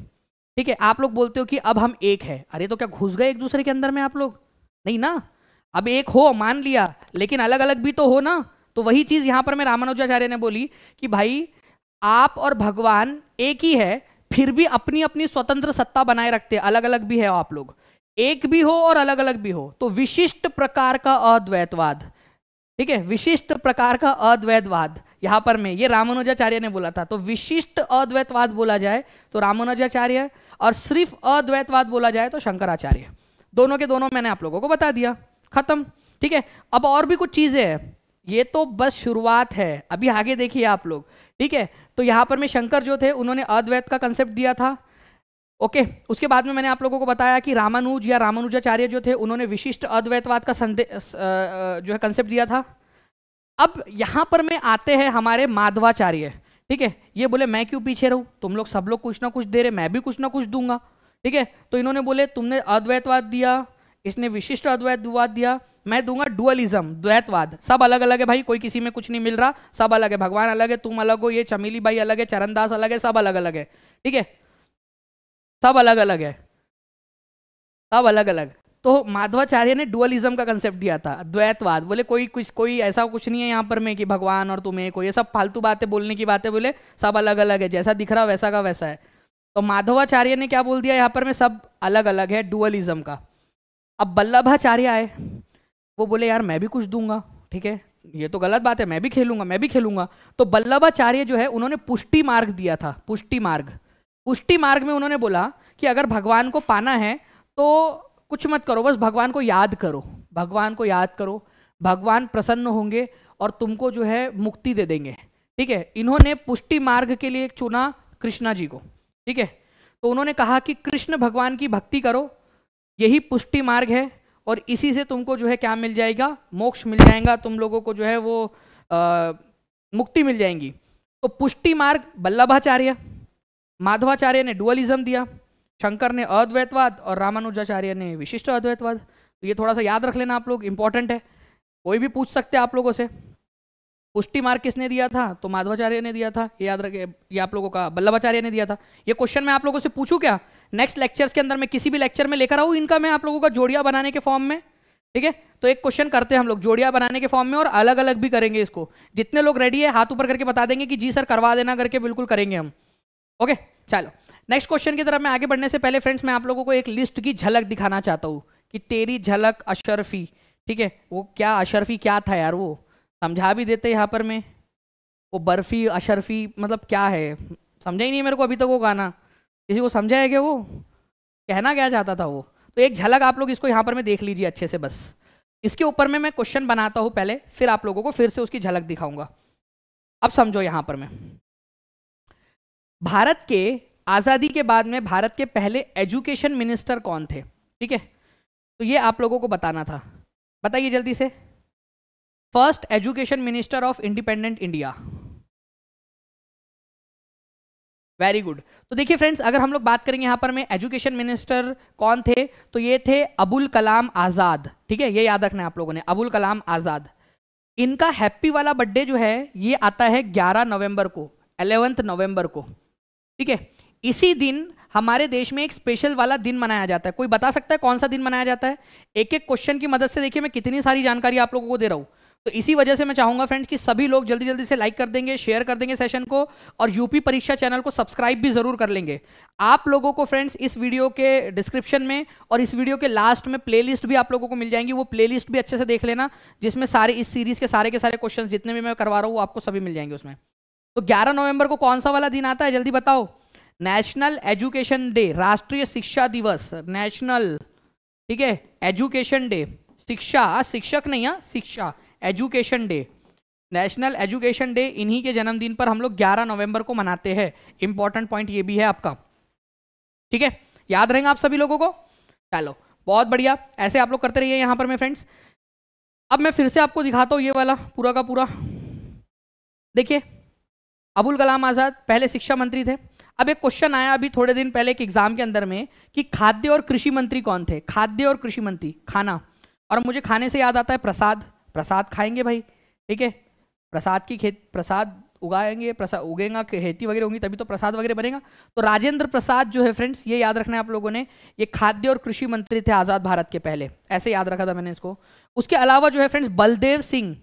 ठीक है आप लोग बोलते हो कि अब हम एक है अरे तो क्या घुस गए एक दूसरे के अंदर में आप लोग नहीं ना अब एक हो मान लिया लेकिन अलग अलग भी तो हो ना तो वही चीज़ यहां पर मैं रामानुजाचार्य ने बोली कि भाई आप और भगवान एक ही है फिर भी अपनी अपनी स्वतंत्र सत्ता बनाए रखते हैं अलग अलग भी है आप लोग एक भी हो और अलग अलग भी हो तो विशिष्ट प्रकार का अद्वैतवाद ठीक है विशिष्ट प्रकार का अद्वैतवाद यहां पर मैं ये रामानुजाचार्य ने बोला था तो विशिष्ट अद्वैतवाद बोला जाए तो रामानुजाचार्य और सिर्फ अद्वैतवाद बोला जाए तो शंकराचार्य दोनों के दोनों मैंने आप लोगों को बता दिया खत्म ठीक है अब और भी कुछ चीज़ें हैं ये तो बस शुरुआत है अभी आगे देखिए आप लोग ठीक है तो यहाँ पर मैं शंकर जो थे उन्होंने अद्वैत का कंसेप्ट दिया था ओके okay, उसके बाद में मैंने आप लोगों को बताया कि रामानुज या रामानुजाचार्य जो थे उन्होंने विशिष्ट अद्वैतवाद का संदेश जो है कंसेप्ट दिया था अब यहाँ पर में आते हैं हमारे माधवाचार्य ठीक है ये बोले मैं क्यों पीछे रहूँ तुम लोग सब लोग कुछ ना कुछ दे रहे मैं भी कुछ ना कुछ दूंगा ठीक है तो इन्होंने बोले तुमने अद्वैतवाद दिया इसने विशिष्ट अद्वैतवाद दिया मैं दूंगा डुअलिज्म द्वैतवाद सब अलग अलग है भाई कोई किसी में कुछ नहीं मिल रहा सब अलग है भगवान अलग है तुम अलग हो ये चमेली भाई अलग है चरणदास अलग है सब अलग अलग है ठीक है सब अलग अलग है सब अलग अलग तो माधवाचार्य ने डुअलिज्म का कंसेप्ट दिया था द्वैतवाद बोले कोई कुछ कोई ऐसा कुछ नहीं है यहाँ पर मैं कि भगवान और तुम्हें कोई ये सब फालतू बातें बोलने की बातें बोले सब अलग अलग है जैसा दिख रहा वैसा का वैसा है तो माधवाचार्य ने क्या बोल दिया यहाँ पर मैं सब अलग अलग है डुअलिज्म का अब बल्लभाचार्य आए वो बोले यार मैं भी कुछ दूंगा ठीक है ये तो गलत बात है मैं भी खेलूंगा मैं भी खेलूंगा तो बल्लभाचार्य जो है उन्होंने पुष्टि मार्ग दिया था पुष्टि मार्ग पुष्टि मार्ग में उन्होंने बोला कि अगर भगवान को पाना है तो कुछ मत करो बस भगवान को याद करो भगवान को याद करो भगवान प्रसन्न होंगे और तुमको जो है मुक्ति दे देंगे ठीक है इन्होंने पुष्टि मार्ग के लिए चुना कृष्णा जी को ठीक है तो उन्होंने कहा कि कृष्ण भगवान की भक्ति करो यही पुष्टि मार्ग है और इसी से तुमको जो है क्या मिल जाएगा मोक्ष मिल जाएगा तुम लोगों को जो है वो आ, मुक्ति मिल जाएंगी तो पुष्टि मार्ग बल्लभाचार्य माधवाचार्य ने डुअलिज्म दिया शंकर ने अद्वैतवाद और रामानुजाचार्य ने विशिष्ट अद्वैतवाद तो ये थोड़ा सा याद रख लेना आप लोग इंपॉर्टेंट है कोई भी पूछ सकते हैं आप लोगों से पुष्टि मार्ग किसने दिया था तो माधवाचार्य ने दिया था ये याद रखे ये आप लोगों का बल्लभाचार्य ने दिया था ये क्वेश्चन मैं आप लोगों से पूछूं क्या नेक्स्ट लेक्चर्स के अंदर मैं किसी भी लेक्चर में लेकर आऊँ इनका मैं आप लोगों का जोड़िया बनाने के फॉर्म में ठीक है तो एक क्वेश्चन करते हैं हम लोग जोड़िया बनाने के फॉर्म में और अलग अलग भी करेंगे इसको जितने लोग रेडी है हाथ ऊपर करके बता देंगे कि जी सर करवा देना करके बिल्कुल करेंगे हम ओके चलो नेक्स्ट क्वेश्चन की तरफ मैं आगे बढ़ने से पहले फ्रेंड्स मैं आप लोगों को एक लिस्ट की झलक दिखाना चाहता हूँ कि तेरी झलक अशरफी ठीक है वो क्या अशरफी क्या था यार वो समझा भी देते यहाँ पर मैं वो बर्फ़ी अशरफी मतलब क्या है समझा ही नहीं मेरे को अभी तक वो गाना किसी को समझा है क्या वो कहना क्या चाहता था वो तो एक झलक आप लोग इसको यहाँ पर मैं देख लीजिए अच्छे से बस इसके ऊपर में मैं क्वेश्चन बनाता हूँ पहले फिर आप लोगों को फिर से उसकी झलक दिखाऊंगा अब समझो यहाँ पर मैं भारत के आज़ादी के बाद में भारत के पहले एजुकेशन मिनिस्टर कौन थे ठीक है तो ये आप लोगों को बताना था बताइए जल्दी से first education minister of independent India very good तो देखिए फ्रेंड्स अगर हम लोग बात करेंगे यहां पर में एजुकेशन मिनिस्टर कौन थे तो ये थे अबुल कलाम आज़ाद ठीक है ये याद रखना है आप लोगों ने अबुल कलाम आज़ाद इनका हैप्पी वाला बर्थडे जो है ये आता है 11 नवंबर को 11 नवंबर को ठीक है इसी दिन हमारे देश में एक स्पेशल वाला दिन मनाया जाता है कोई बता सकता है कौन सा दिन मनाया जाता है एक एक क्वेश्चन की मदद से देखिए मैं कितनी सारी जानकारी आप लोगों को दे रहा हूं तो इसी वजह से मैं चाहूंगा फ्रेंड्स कि सभी लोग जल्दी जल्दी से लाइक कर देंगे शेयर कर देंगे सेशन को और यूपी परीक्षा चैनल को सब्सक्राइब भी ज़रूर कर लेंगे आप लोगों को फ्रेंड्स इस वीडियो के डिस्क्रिप्शन में और इस वीडियो के लास्ट में प्लेलिस्ट भी आप लोगों को मिल जाएंगी वो प्लेलिस्ट भी अच्छे से देख लेना जिसमें सारे इस सीरीज़ के सारे के सारे क्वेश्चन जितने भी मैं करवा रहा हूँ वो आपको सभी मिल जाएंगे उसमें तो ग्यारह नवंबर को कौन सा वाला दिन आता है जल्दी बताओ नेशनल एजुकेशन डे राष्ट्रीय शिक्षा दिवस नेशनल ठीक है एजुकेशन डे शिक्षा शिक्षक नहीं है हाँ, शिक्षा education day national education day इन्हीं के जन्मदिन पर हम लोग 11 नवंबर को मनाते हैं इंपॉर्टेंट पॉइंट ये भी है आपका ठीक है याद रहेंगे आप सभी लोगों को चलो बहुत बढ़िया ऐसे आप लोग करते रहिए यहां पर मैं फ्रेंड्स अब मैं फिर से आपको दिखाता हूँ ये वाला पूरा का पूरा देखिए अबुल कलाम आज़ाद पहले शिक्षा मंत्री थे अब एक क्वेश्चन आया अभी थोड़े दिन पहले एक एग्जाम के अंदर में कि खाद्य और कृषि मंत्री कौन थे खाद्य और कृषि मंत्री खाना और मुझे खाने से याद आता है प्रसाद प्रसाद खाएंगे भाई ठीक है प्रसाद की खेत प्रसाद उगाएंगे प्रसाद उगेगा खेती वगैरह होंगी तभी तो प्रसाद वगैरह बनेगा तो राजेंद्र प्रसाद जो है फ्रेंड्स ये याद रखना है आप लोगों ने ये खाद्य और कृषि मंत्री थे आज़ाद भारत के पहले ऐसे याद रखा था मैंने इसको उसके अलावा जो है फ्रेंड्स बलदेव सिंह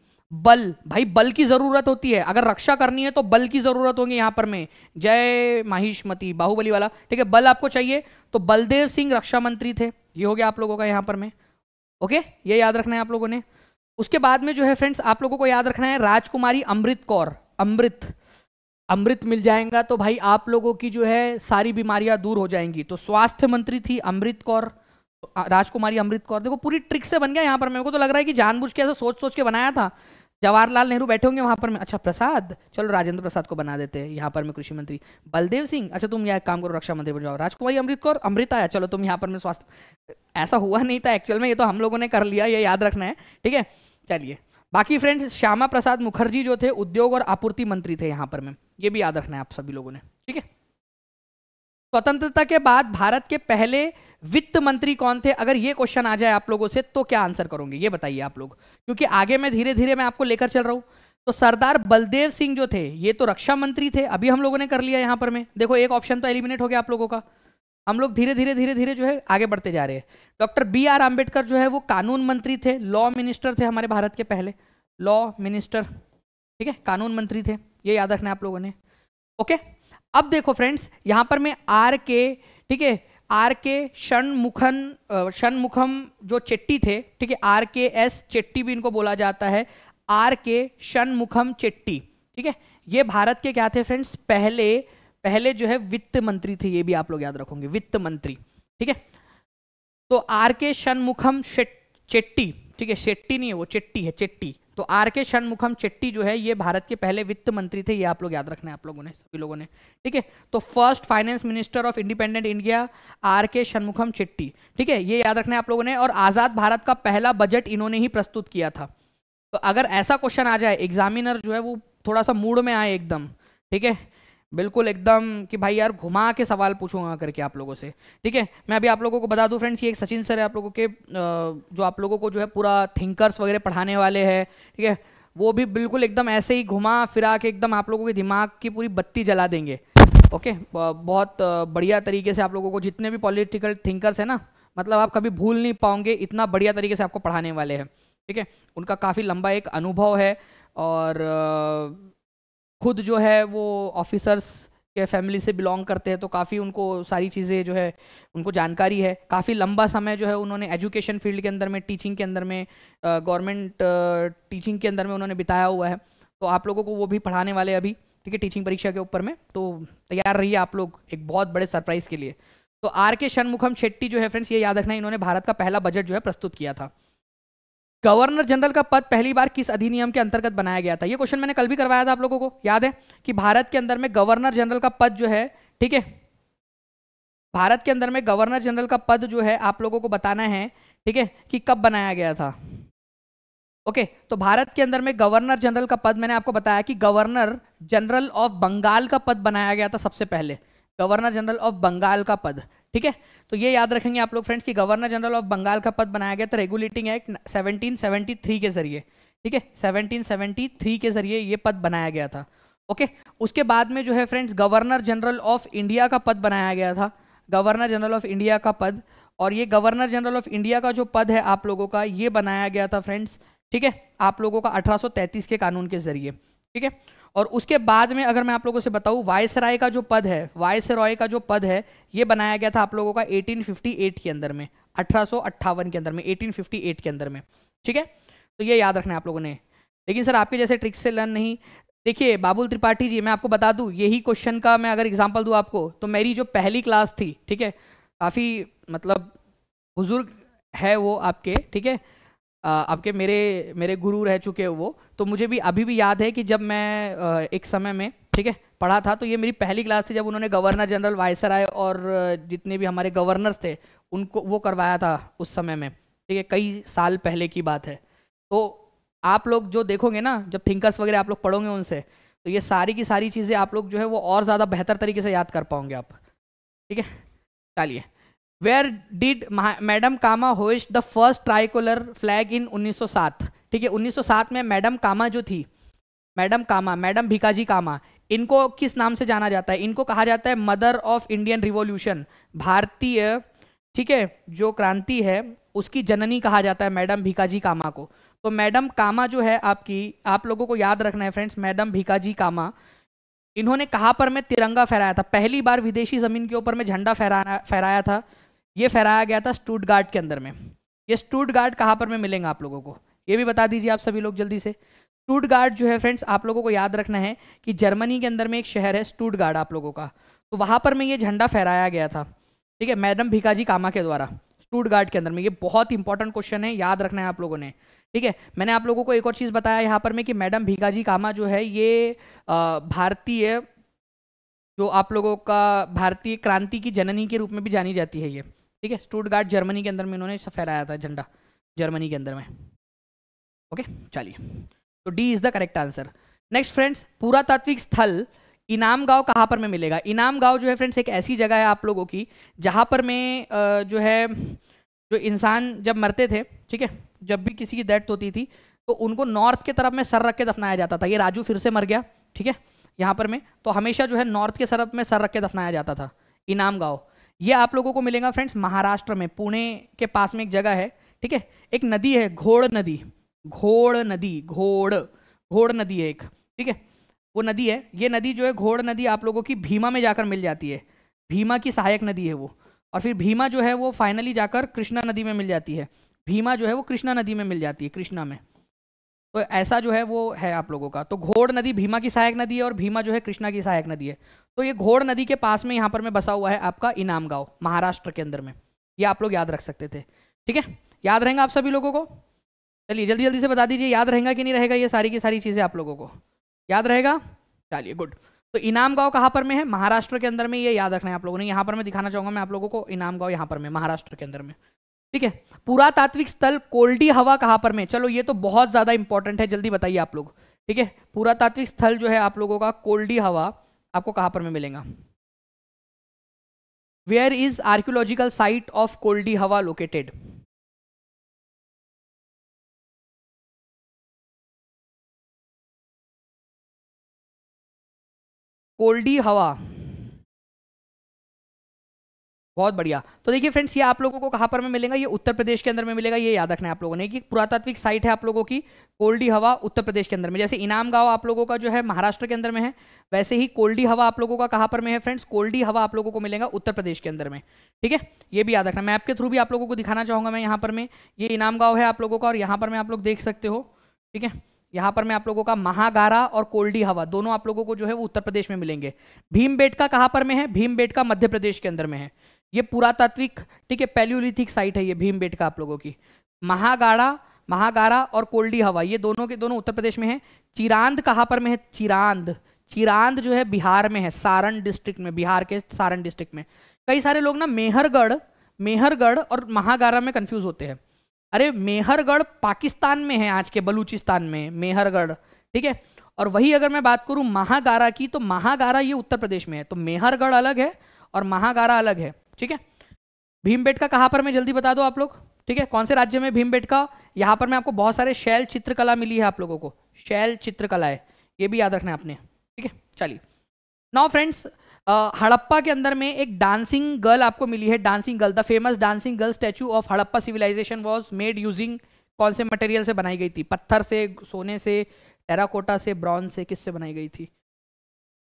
बल भाई बल की ज़रूरत होती है अगर रक्षा करनी है तो बल की ज़रूरत होगी यहां पर में जय माहिष्मी बाहुबली वाला ठीक है बल आपको चाहिए तो बलदेव सिंह रक्षा मंत्री थे ये हो गया आप लोगों का यहां पर में ओके ये याद रखना है आप लोगों ने उसके बाद में जो है फ्रेंड्स आप लोगों को याद रखना है राजकुमारी अमृत कौर अमृत अमृत मिल जाएगा तो भाई आप लोगों की जो है सारी बीमारियां दूर हो जाएंगी तो स्वास्थ्य मंत्री थी अमृत कौर राजकुमारी अमृत कौर देखो पूरी ट्रिक से बन गया यहां पर मेरे को तो लग रहा है कि जानबूझ के ऐसा सोच सोच के बनाया था जवाहरलाल नेहरू बैठे होंगे वहां पर मैं अच्छा प्रसाद चलो राजेंद्र प्रसाद को बना देते हैं यहाँ पर मैं कृषि मंत्री बलदेव सिंह अच्छा तुम यहाँ काम करो रक्षा मंत्री बन जाओ राजकुमारी अमृत कौर अमृत आया चलो तुम यहाँ पर मैं स्वास्थ्य ऐसा हुआ नहीं था एक्चुअल में ये तो हम लोगों ने कर लिया ये याद रखना है ठीक है चलिए बाकी फ्रेंड्स श्यामा प्रसाद मुखर्जी जो थे उद्योग और आपूर्ति मंत्री थे यहां पर मैम ये भी याद रखना है आप सभी लोगों ने ठीक है स्वतंत्रता के बाद भारत के पहले वित्त मंत्री कौन थे अगर ये क्वेश्चन आ जाए आप लोगों से तो क्या आंसर करोगे ये बताइए आप लोग क्योंकि आगे मैं धीरे धीरे मैं आपको लेकर चल रहा हूं तो सरदार बलदेव सिंह जो थे ये तो रक्षा मंत्री थे अभी हम लोगों ने कर लिया यहां पर मैं देखो एक ऑप्शन तो एलिमिनेट हो गया आप लोगों का हम लोग धीरे धीरे धीरे धीरे जो है आगे बढ़ते जा रहे हैं डॉक्टर बी आर आम्बेडकर जो है वो कानून मंत्री थे लॉ मिनिस्टर थे हमारे भारत के पहले लॉ मिनिस्टर ठीक है कानून मंत्री थे ये याद रखना आप लोगों ने ओके अब देखो फ्रेंड्स यहाँ पर मैं आर के ठीक है आर के षणमुखन षणमुखम जो चेट्टी थे ठीक है आर के एस चेट्टी भी इनको बोला जाता है आर के षणमुखम चेट्टी ठीक है ये भारत के क्या थे फ्रेंड्स पहले पहले जो है वित्त मंत्री थे ये भी आप लोग याद रखोगे वित्त मंत्री ठीक है तो आर के शनमुखम चेट्टी ठीक है शेट्टी नहीं है वो चेट्टी है चेट्टी तो आर के शनमुखम चेट्टी जो है ये भारत के पहले वित्त मंत्री थे ये आप लोग याद रखना है आप लोगों ने सभी लोगों ने ठीक है तो first finance minister of independent India R K Shanmukham Chetty ठीक है ये याद रखना है आप लोगों ने और आज़ाद भारत का पहला बजट इन्होंने ही प्रस्तुत किया था तो अगर ऐसा क्वेश्चन आ जाए एग्जामिनर जो है वो थोड़ा सा मूड में आए एकदम ठीक है बिल्कुल एकदम कि भाई यार घुमा के सवाल पूछूंगा करके आप लोगों से ठीक है मैं अभी आप लोगों को बता दूं फ्रेंड्स ये एक सचिन सर है आप लोगों के जो आप लोगों को जो है पूरा थिंकर्स वगैरह पढ़ाने वाले हैं ठीक है वो भी बिल्कुल एकदम ऐसे ही घुमा फिरा के एकदम आप लोगों के दिमाग की पूरी बत्ती जला देंगे ओके बहुत बढ़िया तरीके से आप लोगों को जितने भी पॉलिटिकल थिंकर्स हैं ना मतलब आप कभी भूल नहीं पाओगे इतना बढ़िया तरीके से आपको पढ़ाने वाले हैं ठीक है उनका काफ़ी लंबा एक अनुभव है और खुद जो है वो ऑफिसर्स के फैमिली से बिलोंग करते हैं तो काफ़ी उनको सारी चीज़ें जो है उनको जानकारी है काफ़ी लंबा समय जो है उन्होंने एजुकेशन फील्ड के अंदर में टीचिंग के अंदर में गवर्नमेंट टीचिंग के अंदर में उन्होंने बिताया हुआ है तो आप लोगों को वो भी पढ़ाने वाले अभी ठीक है टीचिंग परीक्षा के ऊपर में तो तैयार रहिए आप लोग एक बहुत बड़े सरप्राइज़ के लिए तो आर के शनमुखम शेट्टी जो है फ्रेंड्स ये याद रखना इन्होंने भारत का पहला बजट जो है प्रस्तुत किया था गवर्नर जनरल का पद पहली बार किस अधिनियम के अंतर्गत बनाया गया था यह क्वेश्चन मैंने कल भी करवाया था आप लोगों को याद है कि भारत के अंदर में गवर्नर जनरल का पद जो है ठीक है भारत के अंदर में गवर्नर जनरल का पद जो है आप लोगों को बताना है ठीक है कि कब बनाया गया था ओके okay, तो भारत के अंदर में गवर्नर जनरल का पद मैंने आपको बताया कि गवर्नर जनरल ऑफ बंगाल का पद बनाया गया था सबसे पहले गवर्नर जनरल ऑफ बंगाल का पद ठीक है तो ये याद रखेंगे आप लोग फ्रेंड्स कि गवर्नर जनरल ऑफ बंगाल का पद बनाया गया था रेगुलेटिंग एक्ट 1773 के जरिए ठीक है 1773 के जरिए ये पद बनाया गया था ओके उसके बाद में जो है friends governor general of India का पद बनाया गया था गवर्नर जनरल ऑफ इंडिया का पद और ये गवर्नर जनरल ऑफ इंडिया का जो पद है आप लोगों का ये बनाया गया था फ्रेंड्स ठीक है आप लोगों का 1833 के कानून के जरिए ठीक है और उसके बाद में अगर मैं आप लोगों से बताऊँ वायसराय का जो पद है वायसराय का जो पद है ये बनाया गया था आप लोगों का 1858 के अंदर में अठारह के अंदर में 1858 के अंदर में ठीक है तो ये याद रखना है आप लोगों ने लेकिन सर आपके जैसे ट्रिक्स से लर्न नहीं देखिए बाबुल त्रिपाठी जी मैं आपको बता दूँ यही क्वेश्चन का मैं अगर एग्जाम्पल दूँ आपको तो मेरी जो पहली क्लास थी ठीक है काफ़ी मतलब बुज़ुर्ग है वो आपके ठीक है आपके मेरे मेरे गुरु रह चुके हैं वो तो मुझे भी अभी भी याद है कि जब मैं एक समय में ठीक है पढ़ा था तो ये मेरी पहली क्लास थी जब उन्होंने गवर्नर जनरल आए और जितने भी हमारे गवर्नर्स थे उनको वो करवाया था उस समय में ठीक है कई साल पहले की बात है तो आप लोग जो देखोगे ना जब थिंकर्स वगैरह आप लोग पढ़ोगे उनसे तो ये सारी की सारी चीज़ें आप लोग जो है वो और ज़्यादा बेहतर तरीके से याद कर पाओगे आप ठीक है चलिए where did madam Cama hoist the first tricolour flag in 1907 ठीक है 1907 में मैडम कामा जो थी मैडम कामा मैडम भिकाजी कामा इनको किस नाम से जाना जाता है इनको कहा जाता है मदर ऑफ इंडियन रिवोल्यूशन भारतीय ठीक है जो क्रांति है उसकी जननी कहा जाता है मैडम भिकाजी कामा को तो मैडम कामा जो है आपकी आप लोगों को याद रखना है फ्रेंड्स मैडम भिकाजी कामा इन्होंने कहाँ पर मैं तिरंगा फहराया था पहली बार विदेशी ज़मीन के ऊपर मैं झंडा फहराना फहराया था ये फहराया गया था स्टूटगार्ड के अंदर में ये स्टूटगार्ड कहाँ पर में मिलेंगे आप लोगों को ये भी बता दीजिए आप सभी लोग जल्दी से स्टूटगार्ड जो है फ्रेंड्स आप लोगों को याद रखना है कि जर्मनी के अंदर में एक शहर है स्टूटगार्ड आप लोगों का तो वहाँ पर में ये झंडा फहराया गया था ठीक है मैडम भिकाजी कामा के द्वारा स्टूटगार्ड के अंदर में ये बहुत इंपॉर्टेंट क्वेश्चन है याद रखना है आप लोगों ने ठीक है मैंने आप लोगों को एक और चीज़ बताया यहाँ पर में कि मैडम भिकाजी कामा जो है ये भारतीय जो आप लोगों का भारतीय क्रांति की जननी के रूप में भी जानी जाती है ये ठीक है स्टूट जर्मनी के अंदर में इन्होंने फहराया था झंडा जर्मनी के अंदर में ओके चलिए तो D is the correct answer next friends पुरातात्विक स्थल इनाम गांव कहाँ पर में मिलेगा इनाम गांव जो है फ्रेंड्स एक ऐसी जगह है आप लोगों की जहाँ पर में जो है जो इंसान जब मरते थे ठीक है जब भी किसी की डेथ होती थी तो उनको नॉर्थ के तरफ में सर रख के दफनाया जाता था ये राजू फिर से मर गया ठीक है यहाँ पर में तो हमेशा जो है नॉर्थ के तरफ में सर रख के दफनाया जाता था इनाम गाँव ये आप लोगों को मिलेगा फ्रेंड्स महाराष्ट्र में पुणे के पास में एक जगह है ठीक है एक नदी है घोड़ नदी घोड़ नदी घोड़ घोड़ नदी है एक ठीक है वो नदी है ये नदी जो है घोड़ नदी आप लोगों की भीमा में जाकर मिल जाती है भीमा की सहायक नदी है वो और फिर भीमा जो है वो फाइनली जाकर कृष्णा नदी में मिल जाती है भीमा जो है वो कृष्णा नदी में मिल जाती है कृष्णा में तो ऐसा जो है वो है आप लोगों का तो घोड़ नदी भीमा की सहायक नदी है और भीमा जो है कृष्णा की सहायक नदी है तो ये घोड़ नदी के पास में यहाँ पर में बसा हुआ है आपका इनाम गांव महाराष्ट्र के अंदर में ये आप लोग याद रख सकते थे ठीक है याद रहेंगे आप सभी लोगों को चलिए जल्दी जल्दी से बता दीजिए याद रहेगा कि नहीं रहेगा ये सारी की सारी चीज़ें आप लोगों को याद रहेगा चलिए गुड तो इनाम गांव कहाँ पर में है महाराष्ट्र के अंदर में ये याद रखना है आप लोगों ने यहाँ पर मैं दिखाना चाहूँगा मैं आप लोगों को इनाम गांव यहाँ पर में महाराष्ट्र के अंदर में ठीक है पुरातात्विक स्थल कोल्डी हवा कहां पर में चलो ये तो बहुत ज़्यादा इंपॉर्टेंट है जल्दी बताइए आप लोग ठीक है पुरातात्विक स्थल जो है आप लोगों का कोल्डी हवा आपको कहां पर में मिलेगा where is archaeological site of Koldihwa located कोल्डी हवा बहुत बढ़िया तो देखिए फ्रेंड्स ये आप लोगों को कहाँ पर में मिलेगा ये उत्तर प्रदेश के अंदर में मिलेगा ये याद रखना है आप लोगों ने कि पुरातात्विक साइट है आप लोगों की कोल्डी हवा उत्तर प्रदेश के अंदर में जैसे इनाम गांव आप लोगों का जो है महाराष्ट्र के अंदर में है वैसे ही कोल्डी हवा आप लोगों का कहाँ पर में है फ्रेंड्स कोल्डी हवा आप लोगों को मिलेगा उत्तर प्रदेश के अंदर में ठीक है ये भी याद रखना मैप के थ्रू भी आप लोगों को दिखाना चाहूँगा मैं यहाँ पर में ये इनाम गाँव है आप लोगों का और यहाँ पर मैं आप लोग देख सकते हो ठीक है यहाँ पर मैं आप लोगों का महागारा और कोल्डी हवा दोनों आप लोगों को जो है वो उत्तर प्रदेश में मिलेंगे भीम बेट का कहाँ पर में है भीम बेट का मध्य प्रदेश के अंदर में है ये पुरातात्विक ठीक है पैल्यूलिथिक साइट है ये भीम का आप लोगों की महागाड़ा महागारा और कोल्डी हवा ये दोनों के दोनों उत्तर प्रदेश में है चिरांद कहाँ पर में है चिरांद चिरांद जो है बिहार में है सारण डिस्ट्रिक्ट में बिहार के सारण डिस्ट्रिक्ट में कई सारे लोग ना मेहरगढ़ मेहरगढ़ और महागारा में कंफ्यूज होते हैं अरे मेहरगढ़ पाकिस्तान में है आज के बलूचिस्तान में मेहरगढ़ ठीक है और वही अगर मैं बात करूँ महागारा की तो महागारा ये उत्तर प्रदेश में है तो मेहरगढ़ अलग है और महागारा अलग है ठीक है भीमबेट का कहाँ पर मैं जल्दी बता दो आप लोग ठीक है कौन से राज्य में भीमबेट का यहाँ पर मैं आपको बहुत सारे शैल चित्रकला मिली है आप लोगों को शैल चित्रकला है ये भी याद रखना है आपने ठीक है चलिए नाउ फ्रेंड्स हड़प्पा के अंदर में एक डांसिंग गर्ल आपको मिली है dancing girl the famous dancing girl statue of Harappa civilisation was made using कौन से मटेरियल से बनाई गई थी पत्थर से सोने से टेराकोटा से ब्रॉन्ज से किससे बनाई गई थी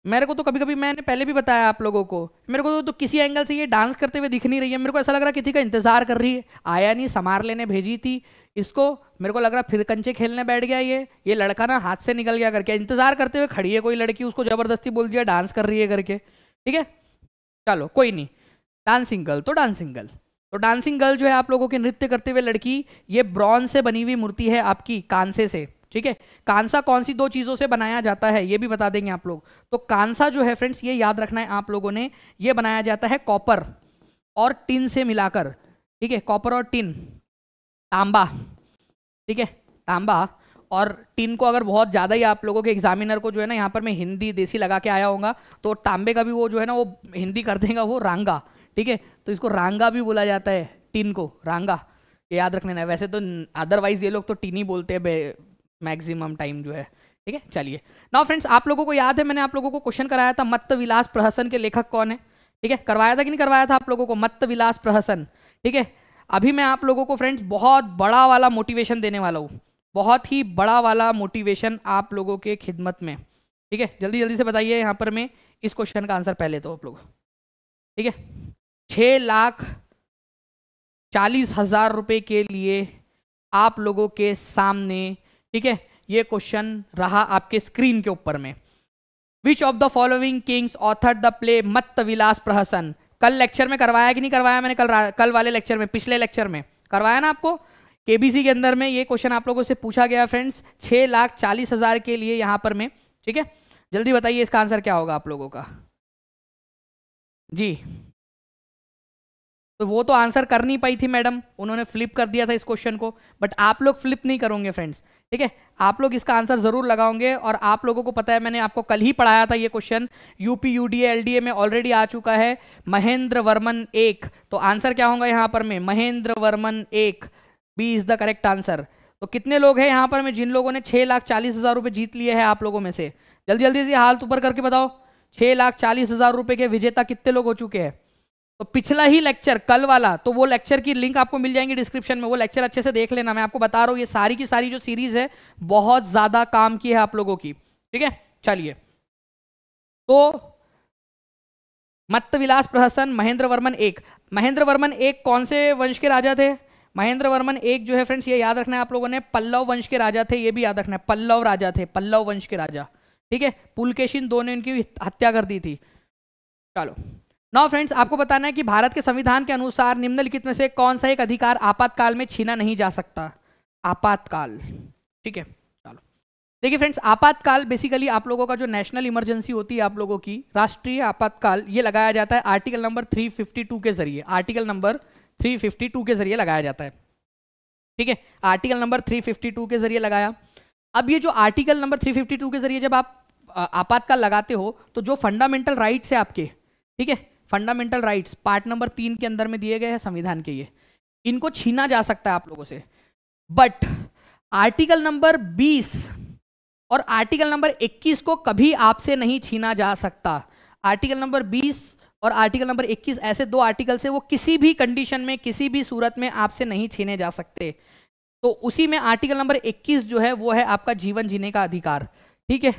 मेरे को तो कभी कभी मैंने पहले भी बताया आप लोगों को मेरे को तो, तो किसी एंगल से ये डांस करते हुए दिख नहीं रही है मेरे को ऐसा लग रहा किसी का इंतजार कर रही है आया नहीं समार लेने भेजी थी इसको मेरे को लग रहा फिर कंचे खेलने बैठ गया ये ये लड़का ना हाथ से निकल गया करके इंतजार करते हुए खड़ी है कोई लड़की उसको जबरदस्ती बोल दिया डांस कर रही है करके ठीक है चलो कोई नहीं डांसिंग गर्ल तो डांसिंग गर्ल तो डांसिंग गर्ल जो है आप लोगों के नृत्य करते हुए लड़की ये ब्रॉन्ज से बनी हुई मूर्ति है आपकी कांसे से ठीक है कांसा कौन सी दो चीज़ों से बनाया जाता है ये भी बता देंगे आप लोग तो कांसा जो है फ्रेंड्स ये याद रखना है आप लोगों ने ये बनाया जाता है कॉपर और टिन से मिलाकर ठीक है कॉपर और टिन तांबा ठीक है तांबा और टिन को अगर बहुत ज़्यादा ही आप लोगों के एग्जामिनर को जो है ना यहाँ पर मैं हिंदी देसी लगा के आया होगा तो तांबे का भी वो जो है ना वो हिंदी कर देगा वो रांगा ठीक है तो इसको रांगा भी बोला जाता है टिन को रांगा याद रखने है वैसे तो अदरवाइज ये लोग तो टिन ही बोलते हैं मैक्सिमम टाइम जो है ठीक है चलिए नाउ फ्रेंड्स आप लोगों को याद है मैंने आप लोगों को क्वेश्चन कराया था मत्त विलास प्रहसन के लेखक कौन है ठीक है करवाया था कि नहीं करवाया था आप लोगों को मत्त विलास प्रहसन ठीक है अभी मैं आप लोगों को फ्रेंड्स बहुत बड़ा वाला मोटिवेशन देने वाला हूँ बहुत ही बड़ा वाला मोटिवेशन आप लोगों के खिदमत में ठीक है जल्दी जल्दी से बताइए यहाँ पर मैं इस क्वेश्चन का आंसर पहले तो आप लोग ठीक है छः लाख चालीस हजार रुपये के लिए आप लोगों के सामने ठीक है ये क्वेश्चन रहा आपके स्क्रीन के ऊपर में which of the following kings author the play Mattavilasa प्रहसन कल लेक्चर में करवाया कि नहीं करवाया मैंने कल कल वाले लेक्चर में पिछले लेक्चर में करवाया ना आपको केबीसी के अंदर में ये क्वेश्चन आप लोगों से पूछा गया फ्रेंड्स छह लाख चालीस हज़ार के लिए यहां पर मैं ठीक है जल्दी बताइए इसका आंसर क्या होगा आप लोगों का जी तो वो तो आंसर कर नहीं पाई थी मैडम उन्होंने फ्लिप कर दिया था इस क्वेश्चन को बट आप लोग फ्लिप नहीं करोगे फ्रेंड्स ठीक है आप लोग इसका आंसर जरूर लगाओगे और आप लोगों को पता है मैंने आपको कल ही पढ़ाया था ये क्वेश्चन यूपी यूडीए एलडीए में ऑलरेडी आ चुका है महेंद्र वर्मन एक तो आंसर क्या होगा यहाँ पर में महेंद्र वर्मन एक B is the correct answer तो कितने लोग हैं यहाँ पर में जिन लोगों ने छह लाख चालीस हजार रुपये जीत लिए हैं आप लोगों में से जल्दी जल्दी से हालत तो ऊपर करके बताओ छह लाख चालीस हजार रुपये के विजेता कितने लोग हो चुके हैं तो पिछला ही लेक्चर कल वाला तो वो लेक्चर की लिंक आपको मिल जाएंगी डिस्क्रिप्शन में वो लेक्चर अच्छे से देख लेना मैं आपको बता रहा हूँ ये सारी की सारी जो सीरीज है बहुत ज़्यादा काम की है आप लोगों की ठीक है चलिए तो मत्त विलास प्रहसन महेंद्र वर्मन एक महेंद्र वर्मन एक कौन से वंश के राजा थे महेंद्र वर्मन एक जो है फ्रेंड्स ये याद रखना है आप लोगों ने पल्लव वंश के राजा थे ये भी याद रखना है पल्लव राजा थे पल्लव वंश के राजा ठीक है पुलकेशिन दो ने इनकी हत्या कर दी थी चलो नौ फ्रेंड्स आपको बताना है कि भारत के संविधान के अनुसार निम्नलिखित में से कौन सा एक अधिकार आपातकाल में छीना नहीं जा सकता आपातकाल ठीक है चलो देखिए फ्रेंड्स आपातकाल बेसिकली आप लोगों का जो नेशनल इमरजेंसी होती है आप लोगों की राष्ट्रीय आपातकाल ये लगाया जाता है आर्टिकल नंबर 352 के जरिए आर्टिकल नंबर 352 के जरिए लगाया जाता है ठीक है आर्टिकल नंबर 352 के जरिए लगाया अब ये जो आर्टिकल नंबर 352 के जरिए जब आप आपातकाल लगाते हो तो जो फंडामेंटल राइट्स है आपके ठीक है फंडामेंटल राइट्स पार्ट नंबर तीन के अंदर में दिए गए हैं संविधान के ये इनको छीना जा सकता है आप लोगों से बट आर्टिकल नंबर 20 और आर्टिकल नंबर 21 को कभी आपसे नहीं छीना जा सकता आर्टिकल नंबर 20 और आर्टिकल नंबर 21 ऐसे दो आर्टिकल से वो किसी भी कंडीशन में किसी भी सूरत में आपसे नहीं छीने जा सकते तो उसी में आर्टिकल नंबर 21 जो है वो है आपका जीवन जीने का अधिकार ठीक है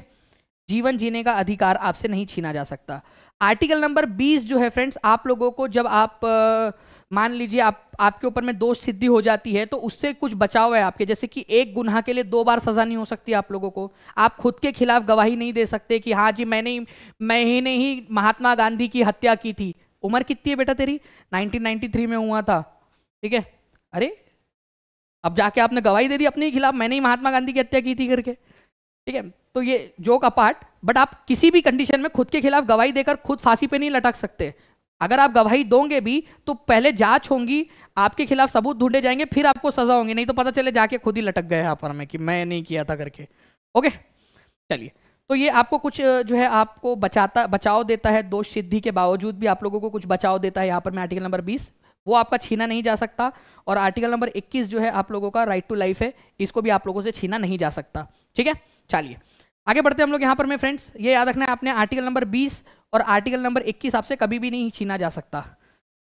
जीवन जीने का अधिकार आपसे नहीं छीना जा सकता आर्टिकल नंबर 20 जो है फ्रेंड्स आप लोगों को जब आप आ, मान लीजिए आप आपके ऊपर में दोष सिद्धि हो जाती है तो उससे कुछ बचाव है आपके जैसे कि एक गुनाह के लिए दो बार सज़ा नहीं हो सकती आप लोगों को आप खुद के खिलाफ गवाही नहीं दे सकते कि हाँ जी मैंने मैं ही महात्मा गांधी की हत्या की थी उम्र कितनी है बेटा तेरी 1993 में हुआ था ठीक है अरे अब जाके आपने गवाही दे दी अपने खिलाफ मैंने ही महात्मा गांधी की हत्या की थी करके ठीक है तो ये जोक अपार्ट बट आप किसी भी कंडीशन में खुद के खिलाफ गवाही देकर खुद फांसी पे नहीं लटक सकते अगर आप गवाही दोगे भी तो पहले जांच होंगी आपके खिलाफ सबूत ढूंढे जाएंगे फिर आपको सजा होंगी नहीं तो पता चले जाके खुद ही लटक गए यहाँ पर हमें कि मैं नहीं किया था करके ओके चलिए तो ये आपको कुछ जो है आपको बचाता बचाव देता है दोष सिद्धि के बावजूद भी आप लोगों को कुछ बचाव देता है यहाँ पर मैं आर्टिकल नंबर बीस वो आपका छीना नहीं जा सकता और आर्टिकल नंबर 21 जो है आप लोगों का राइट टू लाइफ है इसको भी आप लोगों से छीना नहीं जा सकता ठीक है चलिए आगे बढ़ते हम लोग यहाँ पर मैं फ्रेंड्स ये याद रखना है आपने आर्टिकल नंबर 20 और आर्टिकल नंबर 21 आपसे कभी भी नहीं छीना जा सकता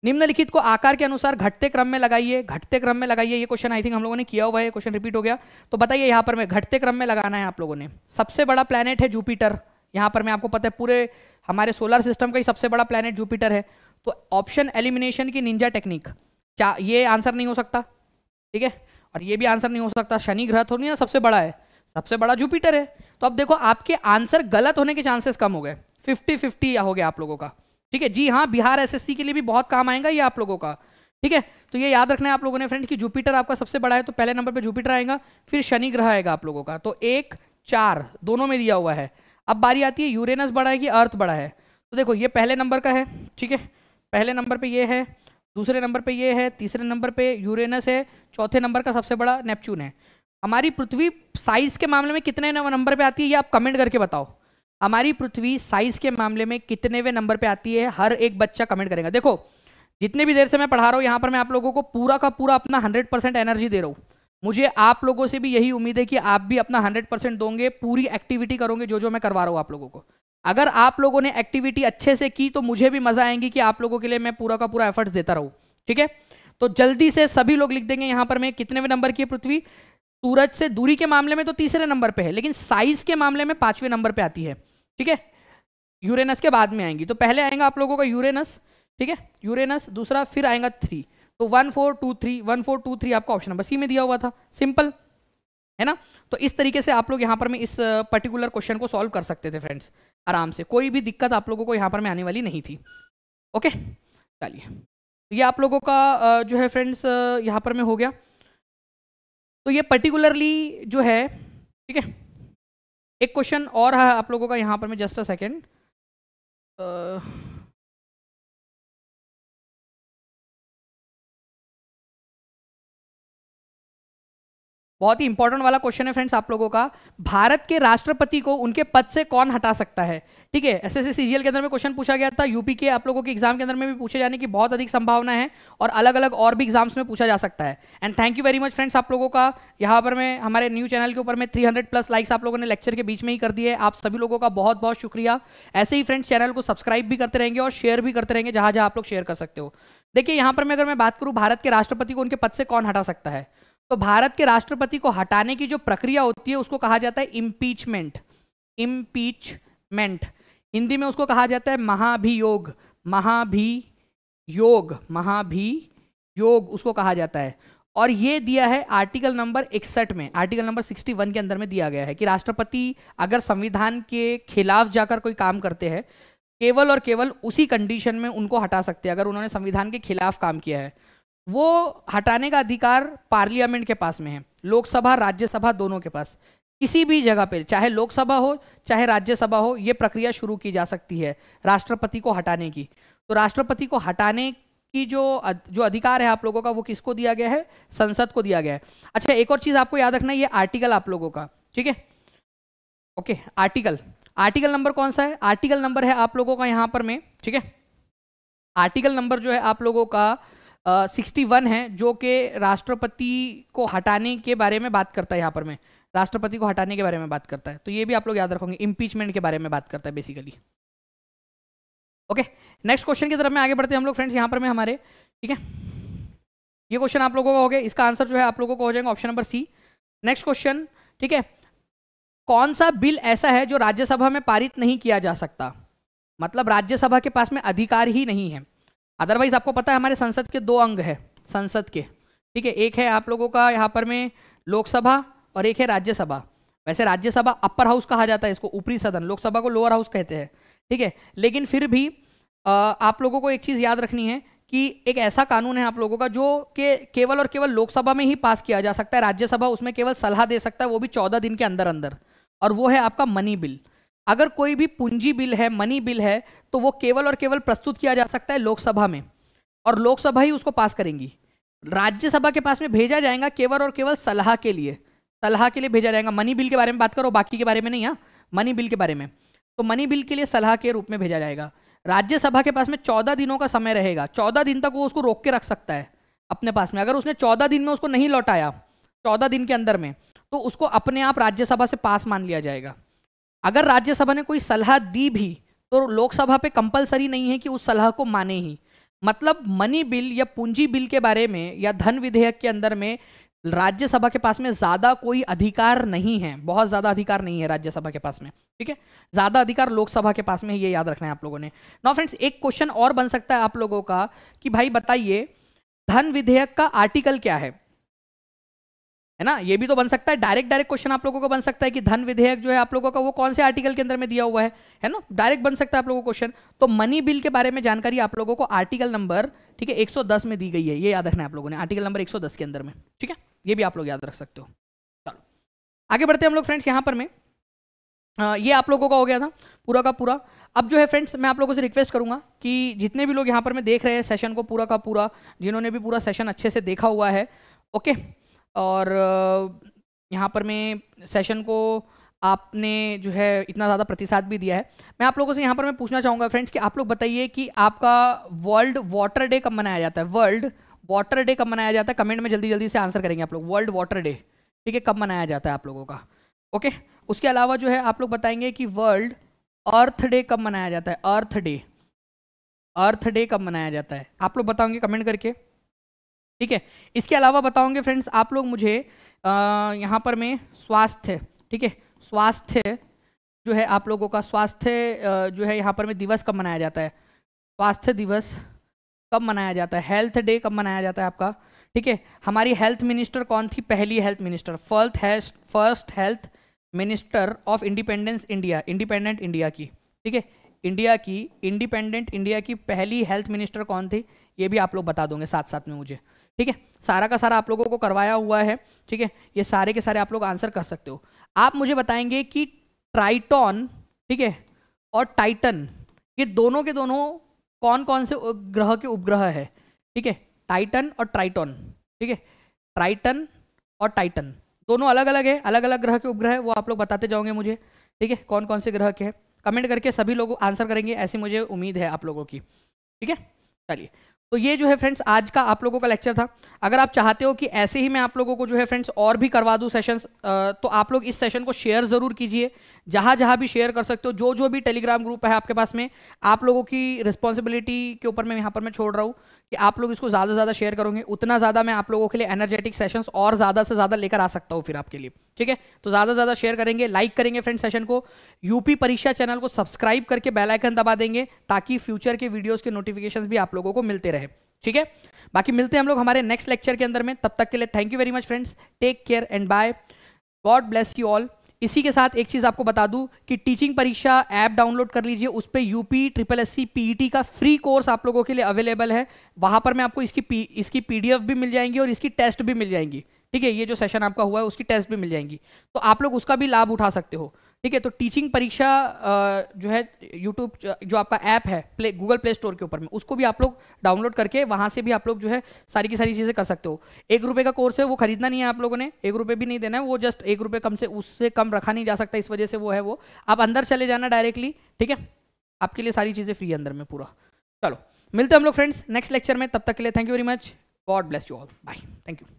निम्नलिखित को आकार के अनुसार घटते क्रम में लगाइए घटते क्रम में लगाइए ये क्वेश्चन आई थिंक हम लोगों ने किया हुआ है क्वेश्चन रिपीट हो गया तो बताइए यहाँ पर मैं घटते क्रम में लगाना है आप लोगों ने सबसे बड़ा प्लानट है जुपिटर यहाँ पर मैं आपको पता है पूरे हमारे सोलर सिस्टम का ही सबसे बड़ा प्लानट जुपिटर है तो ऑप्शन एलिमिनेशन की निंजा टेक्निक क्या ये आंसर नहीं हो सकता ठीक है और ये भी आंसर नहीं हो सकता शनि ग्रह थोड़ी ना सबसे बड़ा है सबसे बड़ा जुपिटर है तो अब देखो आपके आंसर गलत होने के चांसेस कम हो गए फिफ्टी फिफ्टी हो गया आप लोगों का ठीक है जी हाँ बिहार एसएससी के लिए भी बहुत काम आएगा ये आप लोगों का ठीक है तो ये याद रखना है आप लोगों ने फ्रेंड कि जुपिटर आपका सबसे बड़ा है तो पहले नंबर पर जुपिटर आएगा फिर शनि ग्रह आएगा आप लोगों का तो एक चार दोनों में दिया हुआ है अब बारी आती है यूरेनस बड़ा है कि अर्थ बड़ा है तो देखो ये पहले नंबर का है ठीक है पहले नंबर पे ये है दूसरे नंबर पे ये है तीसरे नंबर पे यूरेनस है चौथे नंबर का सबसे बड़ा नेपच्चून है हमारी पृथ्वी साइज के मामले में कितने नंबर पे आती है ये आप कमेंट करके बताओ हमारी पृथ्वी साइज के मामले में वे नंबर पे आती है हर एक बच्चा कमेंट करेगा देखो जितने भी देर से मैं पढ़ा रहा हूँ यहाँ पर मैं आप लोगों को पूरा का पूरा अपना हंड्रेड परसेंट एनर्जी दे रहा हूँ मुझे आप लोगों से भी यही उम्मीद है कि आप भी अपना हंड्रेड परसेंट दोगे पूरी एक्टिविटी करोगे जो जो मैं करवा रहा हूँ आप लोगों को अगर आप लोगों ने एक्टिविटी अच्छे से की तो मुझे भी मजा आएंगी कि आप लोगों के लिए मैं पूरा का पूरा एफर्ट्स देता रहूँ ठीक है तो जल्दी से सभी लोग लिख देंगे यहाँ पर मैं कितने नंबर की पृथ्वी सूरज से दूरी के मामले में तो तीसरे नंबर पे है लेकिन साइज के मामले में पांचवें नंबर पे आती है ठीक है यूरेनस के बाद में आएंगी तो पहले आएगा आप लोगों का यूरेनस ठीक है यूरेनस दूसरा फिर आएगा थ्री तो one four two three one four two three आपका ऑप्शन नंबर सी में दिया हुआ था सिंपल है ना तो इस तरीके से आप लोग यहाँ पर मैं इस पर्टिकुलर क्वेश्चन को सॉल्व कर सकते थे फ्रेंड्स आराम से कोई भी दिक्कत आप लोगों को यहां पर मैं आने वाली नहीं थी ओके चलिए ये आप लोगों का जो है फ्रेंड्स यहाँ पर मैं हो गया तो ये पर्टिकुलरली जो है ठीक है एक क्वेश्चन और है आप लोगों का यहाँ पर मैं जस्ट अ सेकेंड बहुत ही इंपॉर्टेंट वाला क्वेश्चन है फ्रेंड्स आप लोगों का भारत के राष्ट्रपति को उनके पद से कौन हटा सकता है ठीक है एस एस के अंदर में क्वेश्चन पूछा गया था यूपी के आप लोगों के एग्जाम के अंदर में भी पूछे जाने की बहुत अधिक संभावना है और अलग अलग और भी एग्जाम्स में पूछा जा सकता है and thank you very much friends आप लोगों का यहाँ पर मैं हमारे न्यू चैनल के ऊपर में थ्री प्लस लाइक्स आप लोगों ने लेक्चर के बीच में ही कर दिए आप सभी लोगों का बहुत बहुत शुक्रिया ऐसे ही फ्रेंड्स चैनल को सब्सक्राइब भी करते रहेंगे और शेयर भी करते रहेंगे जहाँ जहाँ आप लोग शेयर कर सकते हो देखिए यहाँ पर मैं अगर मैं बात करूँ भारत के राष्ट्रपति को उनके पद से कौन हटा सकता है तो भारत के राष्ट्रपति को हटाने की जो प्रक्रिया होती है उसको कहा जाता है इम्पीचमेंट इम्पीचमेंट हिंदी में उसको कहा जाता है महाभियोग महाभियोग महाभियोग उसको कहा जाता है और ये दिया है आर्टिकल नंबर इकसठ में आर्टिकल नंबर 61 के अंदर में दिया गया है कि राष्ट्रपति अगर संविधान के खिलाफ जाकर कोई काम करते हैं केवल और केवल उसी कंडीशन में उनको हटा सकते हैं अगर उन्होंने संविधान के खिलाफ काम किया है वो हटाने का अधिकार पार्लियामेंट के पास में है लोकसभा राज्यसभा दोनों के पास किसी भी जगह पर चाहे लोकसभा हो चाहे राज्यसभा हो ये प्रक्रिया शुरू की जा सकती है राष्ट्रपति को हटाने की तो राष्ट्रपति को हटाने की जो जो अधिकार है आप लोगों का वो किसको दिया गया है संसद को दिया गया है अच्छा एक और चीज़ आपको याद रखना ये आर्टिकल आप लोगों का ठीक है ओके आर्टिकल आर्टिकल नंबर कौन सा है आर्टिकल नंबर है आप लोगों का यहाँ पर में ठीक है आर्टिकल नंबर जो है आप लोगों का सिक्सटी वन है जो कि राष्ट्रपति को हटाने के बारे में बात करता है यहाँ पर मैं राष्ट्रपति को हटाने के बारे में बात करता है तो ये भी आप लोग याद रखोगे इम्पीचमेंट के बारे में बात करता है बेसिकली ओके नेक्स्ट क्वेश्चन की तरफ में आगे बढ़ते हैं हम लोग फ्रेंड्स यहाँ पर मैं हमारे ठीक है ये क्वेश्चन आप लोगों का हो गया इसका आंसर जो है आप लोगों को हो जाएगा option number C next question ठीक है कौन सा बिल ऐसा है जो राज्यसभा में पारित नहीं किया जा सकता मतलब राज्यसभा के पास में अधिकार ही नहीं है अदरवाइज आपको पता है हमारे संसद के दो अंग है संसद के ठीक है एक है आप लोगों का यहाँ पर में लोकसभा और एक है राज्यसभा वैसे राज्यसभा अपर हाउस कहा जाता है इसको ऊपरी सदन लोकसभा को लोअर हाउस कहते हैं ठीक है लेकिन फिर भी आ, आप लोगों को एक चीज़ याद रखनी है कि एक ऐसा कानून है आप लोगों का जो के केवल और केवल लोकसभा में ही पास किया जा सकता है राज्यसभा उसमें केवल सलाह दे सकता है वो भी चौदह दिन के अंदर अंदर और वो है आपका मनी बिल अगर कोई भी पूंजी बिल है मनी बिल है तो वो केवल और केवल प्रस्तुत किया जा सकता है लोकसभा में और लोकसभा ही उसको पास करेंगी राज्यसभा के पास में भेजा जाएगा केवल और केवल सलाह के लिए सलाह के लिए भेजा जाएगा मनी बिल के बारे में बात करो बाकी के बारे में नहीं हाँ मनी बिल के बारे में तो मनी बिल के लिए सलाह के रूप में भेजा जाएगा राज्यसभा के पास में चौदह दिनों का समय रहेगा चौदह दिन तक वो उसको रोक के रख सकता है अपने पास में अगर उसने चौदह दिन में उसको नहीं लौटाया चौदह दिन के अंदर में तो उसको अपने आप राज्यसभा से पास मान लिया जाएगा अगर राज्यसभा ने कोई सलाह दी भी तो लोकसभा पे कंपलसरी नहीं है कि उस सलाह को माने ही मतलब मनी बिल या पूंजी बिल के बारे में या धन विधेयक के अंदर में राज्यसभा के पास में ज़्यादा कोई अधिकार नहीं है बहुत ज़्यादा अधिकार नहीं है राज्यसभा के पास में ठीक है ज़्यादा अधिकार लोकसभा के पास में ये याद रखना है आप लोगों ने नो फ्रेंड्स एक क्वेश्चन और बन सकता है आप लोगों का कि भाई बताइए धन विधेयक का आर्टिकल क्या है है ना ये भी तो बन सकता है डायरेक्ट डायरेक्ट क्वेश्चन आप लोगों का बन सकता है कि धन विधेयक जो है आप लोगों का वो कौन से आर्टिकल के अंदर में दिया हुआ है है ना डायरेक्ट बन सकता है आप लोगों को क्वेश्चन तो मनी बिल के बारे में जानकारी आप लोगों को आर्टिकल नंबर ठीक है 110 में दी गई है ये याद रखना है आप लोगों ने आर्टिकल नंबर एक के अंदर में ठीक है ये भी आप लोग याद रख सकते हो चलो आगे बढ़ते हैं हम लोग फ्रेंड्स यहाँ पर मैं ये आप लोगों का हो गया था पूरा का पूरा अब जो है फ्रेंड्स मैं आप लोगों से रिक्वेस्ट करूंगा कि जितने भी लोग यहाँ पर मैं देख रहे हैं सेशन को पूरा का पूरा जिन्होंने भी पूरा सेशन अच्छे से देखा हुआ है ओके और यहाँ पर मैं सेशन को आपने जो है इतना ज़्यादा प्रतिसाद भी दिया है मैं आप लोगों से यहाँ पर मैं पूछना चाहूँगा फ्रेंड्स कि आप लोग बताइए कि आपका वर्ल्ड वाटर डे कब मनाया जाता है वर्ल्ड वाटर डे कब मनाया जाता है कमेंट में जल्दी जल्दी से आंसर करेंगे आप लोग वर्ल्ड वाटर डे ठीक है कब मनाया जाता है आप लोगों का ओके उसके अलावा जो है आप लोग बताएंगे कि वर्ल्ड अर्थ डे कब मनाया जाता है अर्थ डे अर्थ डे कब मनाया जाता है आप लोग बताओगे कमेंट करके ठीक है इसके अलावा बताओगे फ्रेंड्स आप लोग मुझे यहाँ पर मैं स्वास्थ्य ठीक है स्वास्थ्य जो है आप लोगों का स्वास्थ्य जो है यहाँ पर मैं दिवस कब मनाया जाता है स्वास्थ्य दिवस कब मनाया जाता है हेल्थ डे कब मनाया जाता है आपका ठीक है हमारी हेल्थ मिनिस्टर कौन थी पहली health minister first health first health minister of independence India independent India की ठीक है इंडिया की इंडिपेंडेंट इंडिया की पहली हेल्थ मिनिस्टर कौन थी ये भी आप लोग बता दोगे साथ साथ में मुझे ठीक है सारा का सारा आप लोगों को करवाया हुआ है ठीक है ये सारे के सारे आप लोग आंसर कर सकते हो आप मुझे बताएंगे कि ट्राइटॉन ठीक है और टाइटन ये दोनों के दोनों कौन कौन से ग्रह के उपग्रह है ठीक है टाइटन और ट्राइटॉन ठीक है ट्राइटन और टाइटन दोनों अलग अलग है अलग अलग ग्रह के उपग्रह है वो आप लोग बताते जाओगे मुझे ठीक है कौन कौन से ग्रह के हैं कमेंट करके सभी लोग आंसर करेंगे ऐसी मुझे उम्मीद है आप लोगों की ठीक है चलिए तो ये जो है फ्रेंड्स आज का आप लोगों का लेक्चर था अगर आप चाहते हो कि ऐसे ही मैं आप लोगों को जो है फ्रेंड्स और भी करवा दूँ सेशंस तो आप लोग इस सेशन को शेयर ज़रूर कीजिए जहाँ जहाँ भी शेयर कर सकते हो जो जो भी टेलीग्राम ग्रुप है आपके पास में आप लोगों की रिस्पॉन्सिबिलिटी के ऊपर मैं यहाँ पर मैं छोड़ रहा हूँ कि आप लोग इसको ज़्यादा से ज़्यादा शेयर करोगे उतना ज़्यादा मैं आप लोगों के लिए एनर्जेटिक सेशंस और ज़्यादा से ज़्यादा लेकर आ सकता हूँ फिर आपके लिए ठीक है तो ज़्यादा से ज़्यादा शेयर करेंगे लाइक करेंगे फ्रेंड सेशन को यूपी परीक्षा चैनल को सब्सक्राइब करके बेलाइकन दबा देंगे ताकि फ्यूचर के वीडियोज़ के नोटिफिकेशन भी आप लोगों को मिलते रहे ठीक है बाकी मिलते हैं हम लोग हमारे नेक्स्ट लेक्चर के अंदर में तब तक के लिए thank you very much friends take care and bye God bless you all इसी के साथ एक चीज़ आपको बता दूं कि टीचिंग परीक्षा ऐप डाउनलोड कर लीजिए उस पर यूपी ट्रिपल एस सी का फ्री कोर्स आप लोगों के लिए अवेलेबल है वहां पर मैं आपको इसकी पी, इसकी पीडीएफ भी मिल जाएंगी और इसकी टेस्ट भी मिल जाएंगी ठीक है ये जो सेशन आपका हुआ है उसकी टेस्ट भी मिल जाएंगी तो आप लोग उसका भी लाभ उठा सकते हो ठीक है तो टीचिंग परीक्षा जो है यूट्यूब जो आपका ऐप है प्ले गूगल प्ले स्टोर के ऊपर में उसको भी आप लोग डाउनलोड करके वहाँ से भी आप लोग जो है सारी की सारी चीज़ें कर सकते हो एक रुपये का कोर्स है वो खरीदना नहीं है आप लोगों ने एक रुपये भी नहीं देना है वो जस्ट एक रुपये कम से उससे कम रखा नहीं जा सकता इस वजह से वो है वो आप अंदर चले जाना डायरेक्टली ठीक है आपके लिए सारी चीज़ें फ्री है अंदर में पूरा चलो मिलते हैं हम लोग फ्रेंड्स नेक्स्ट लेक्चर में तब तक के लिए thank you very much God bless you all bye thank you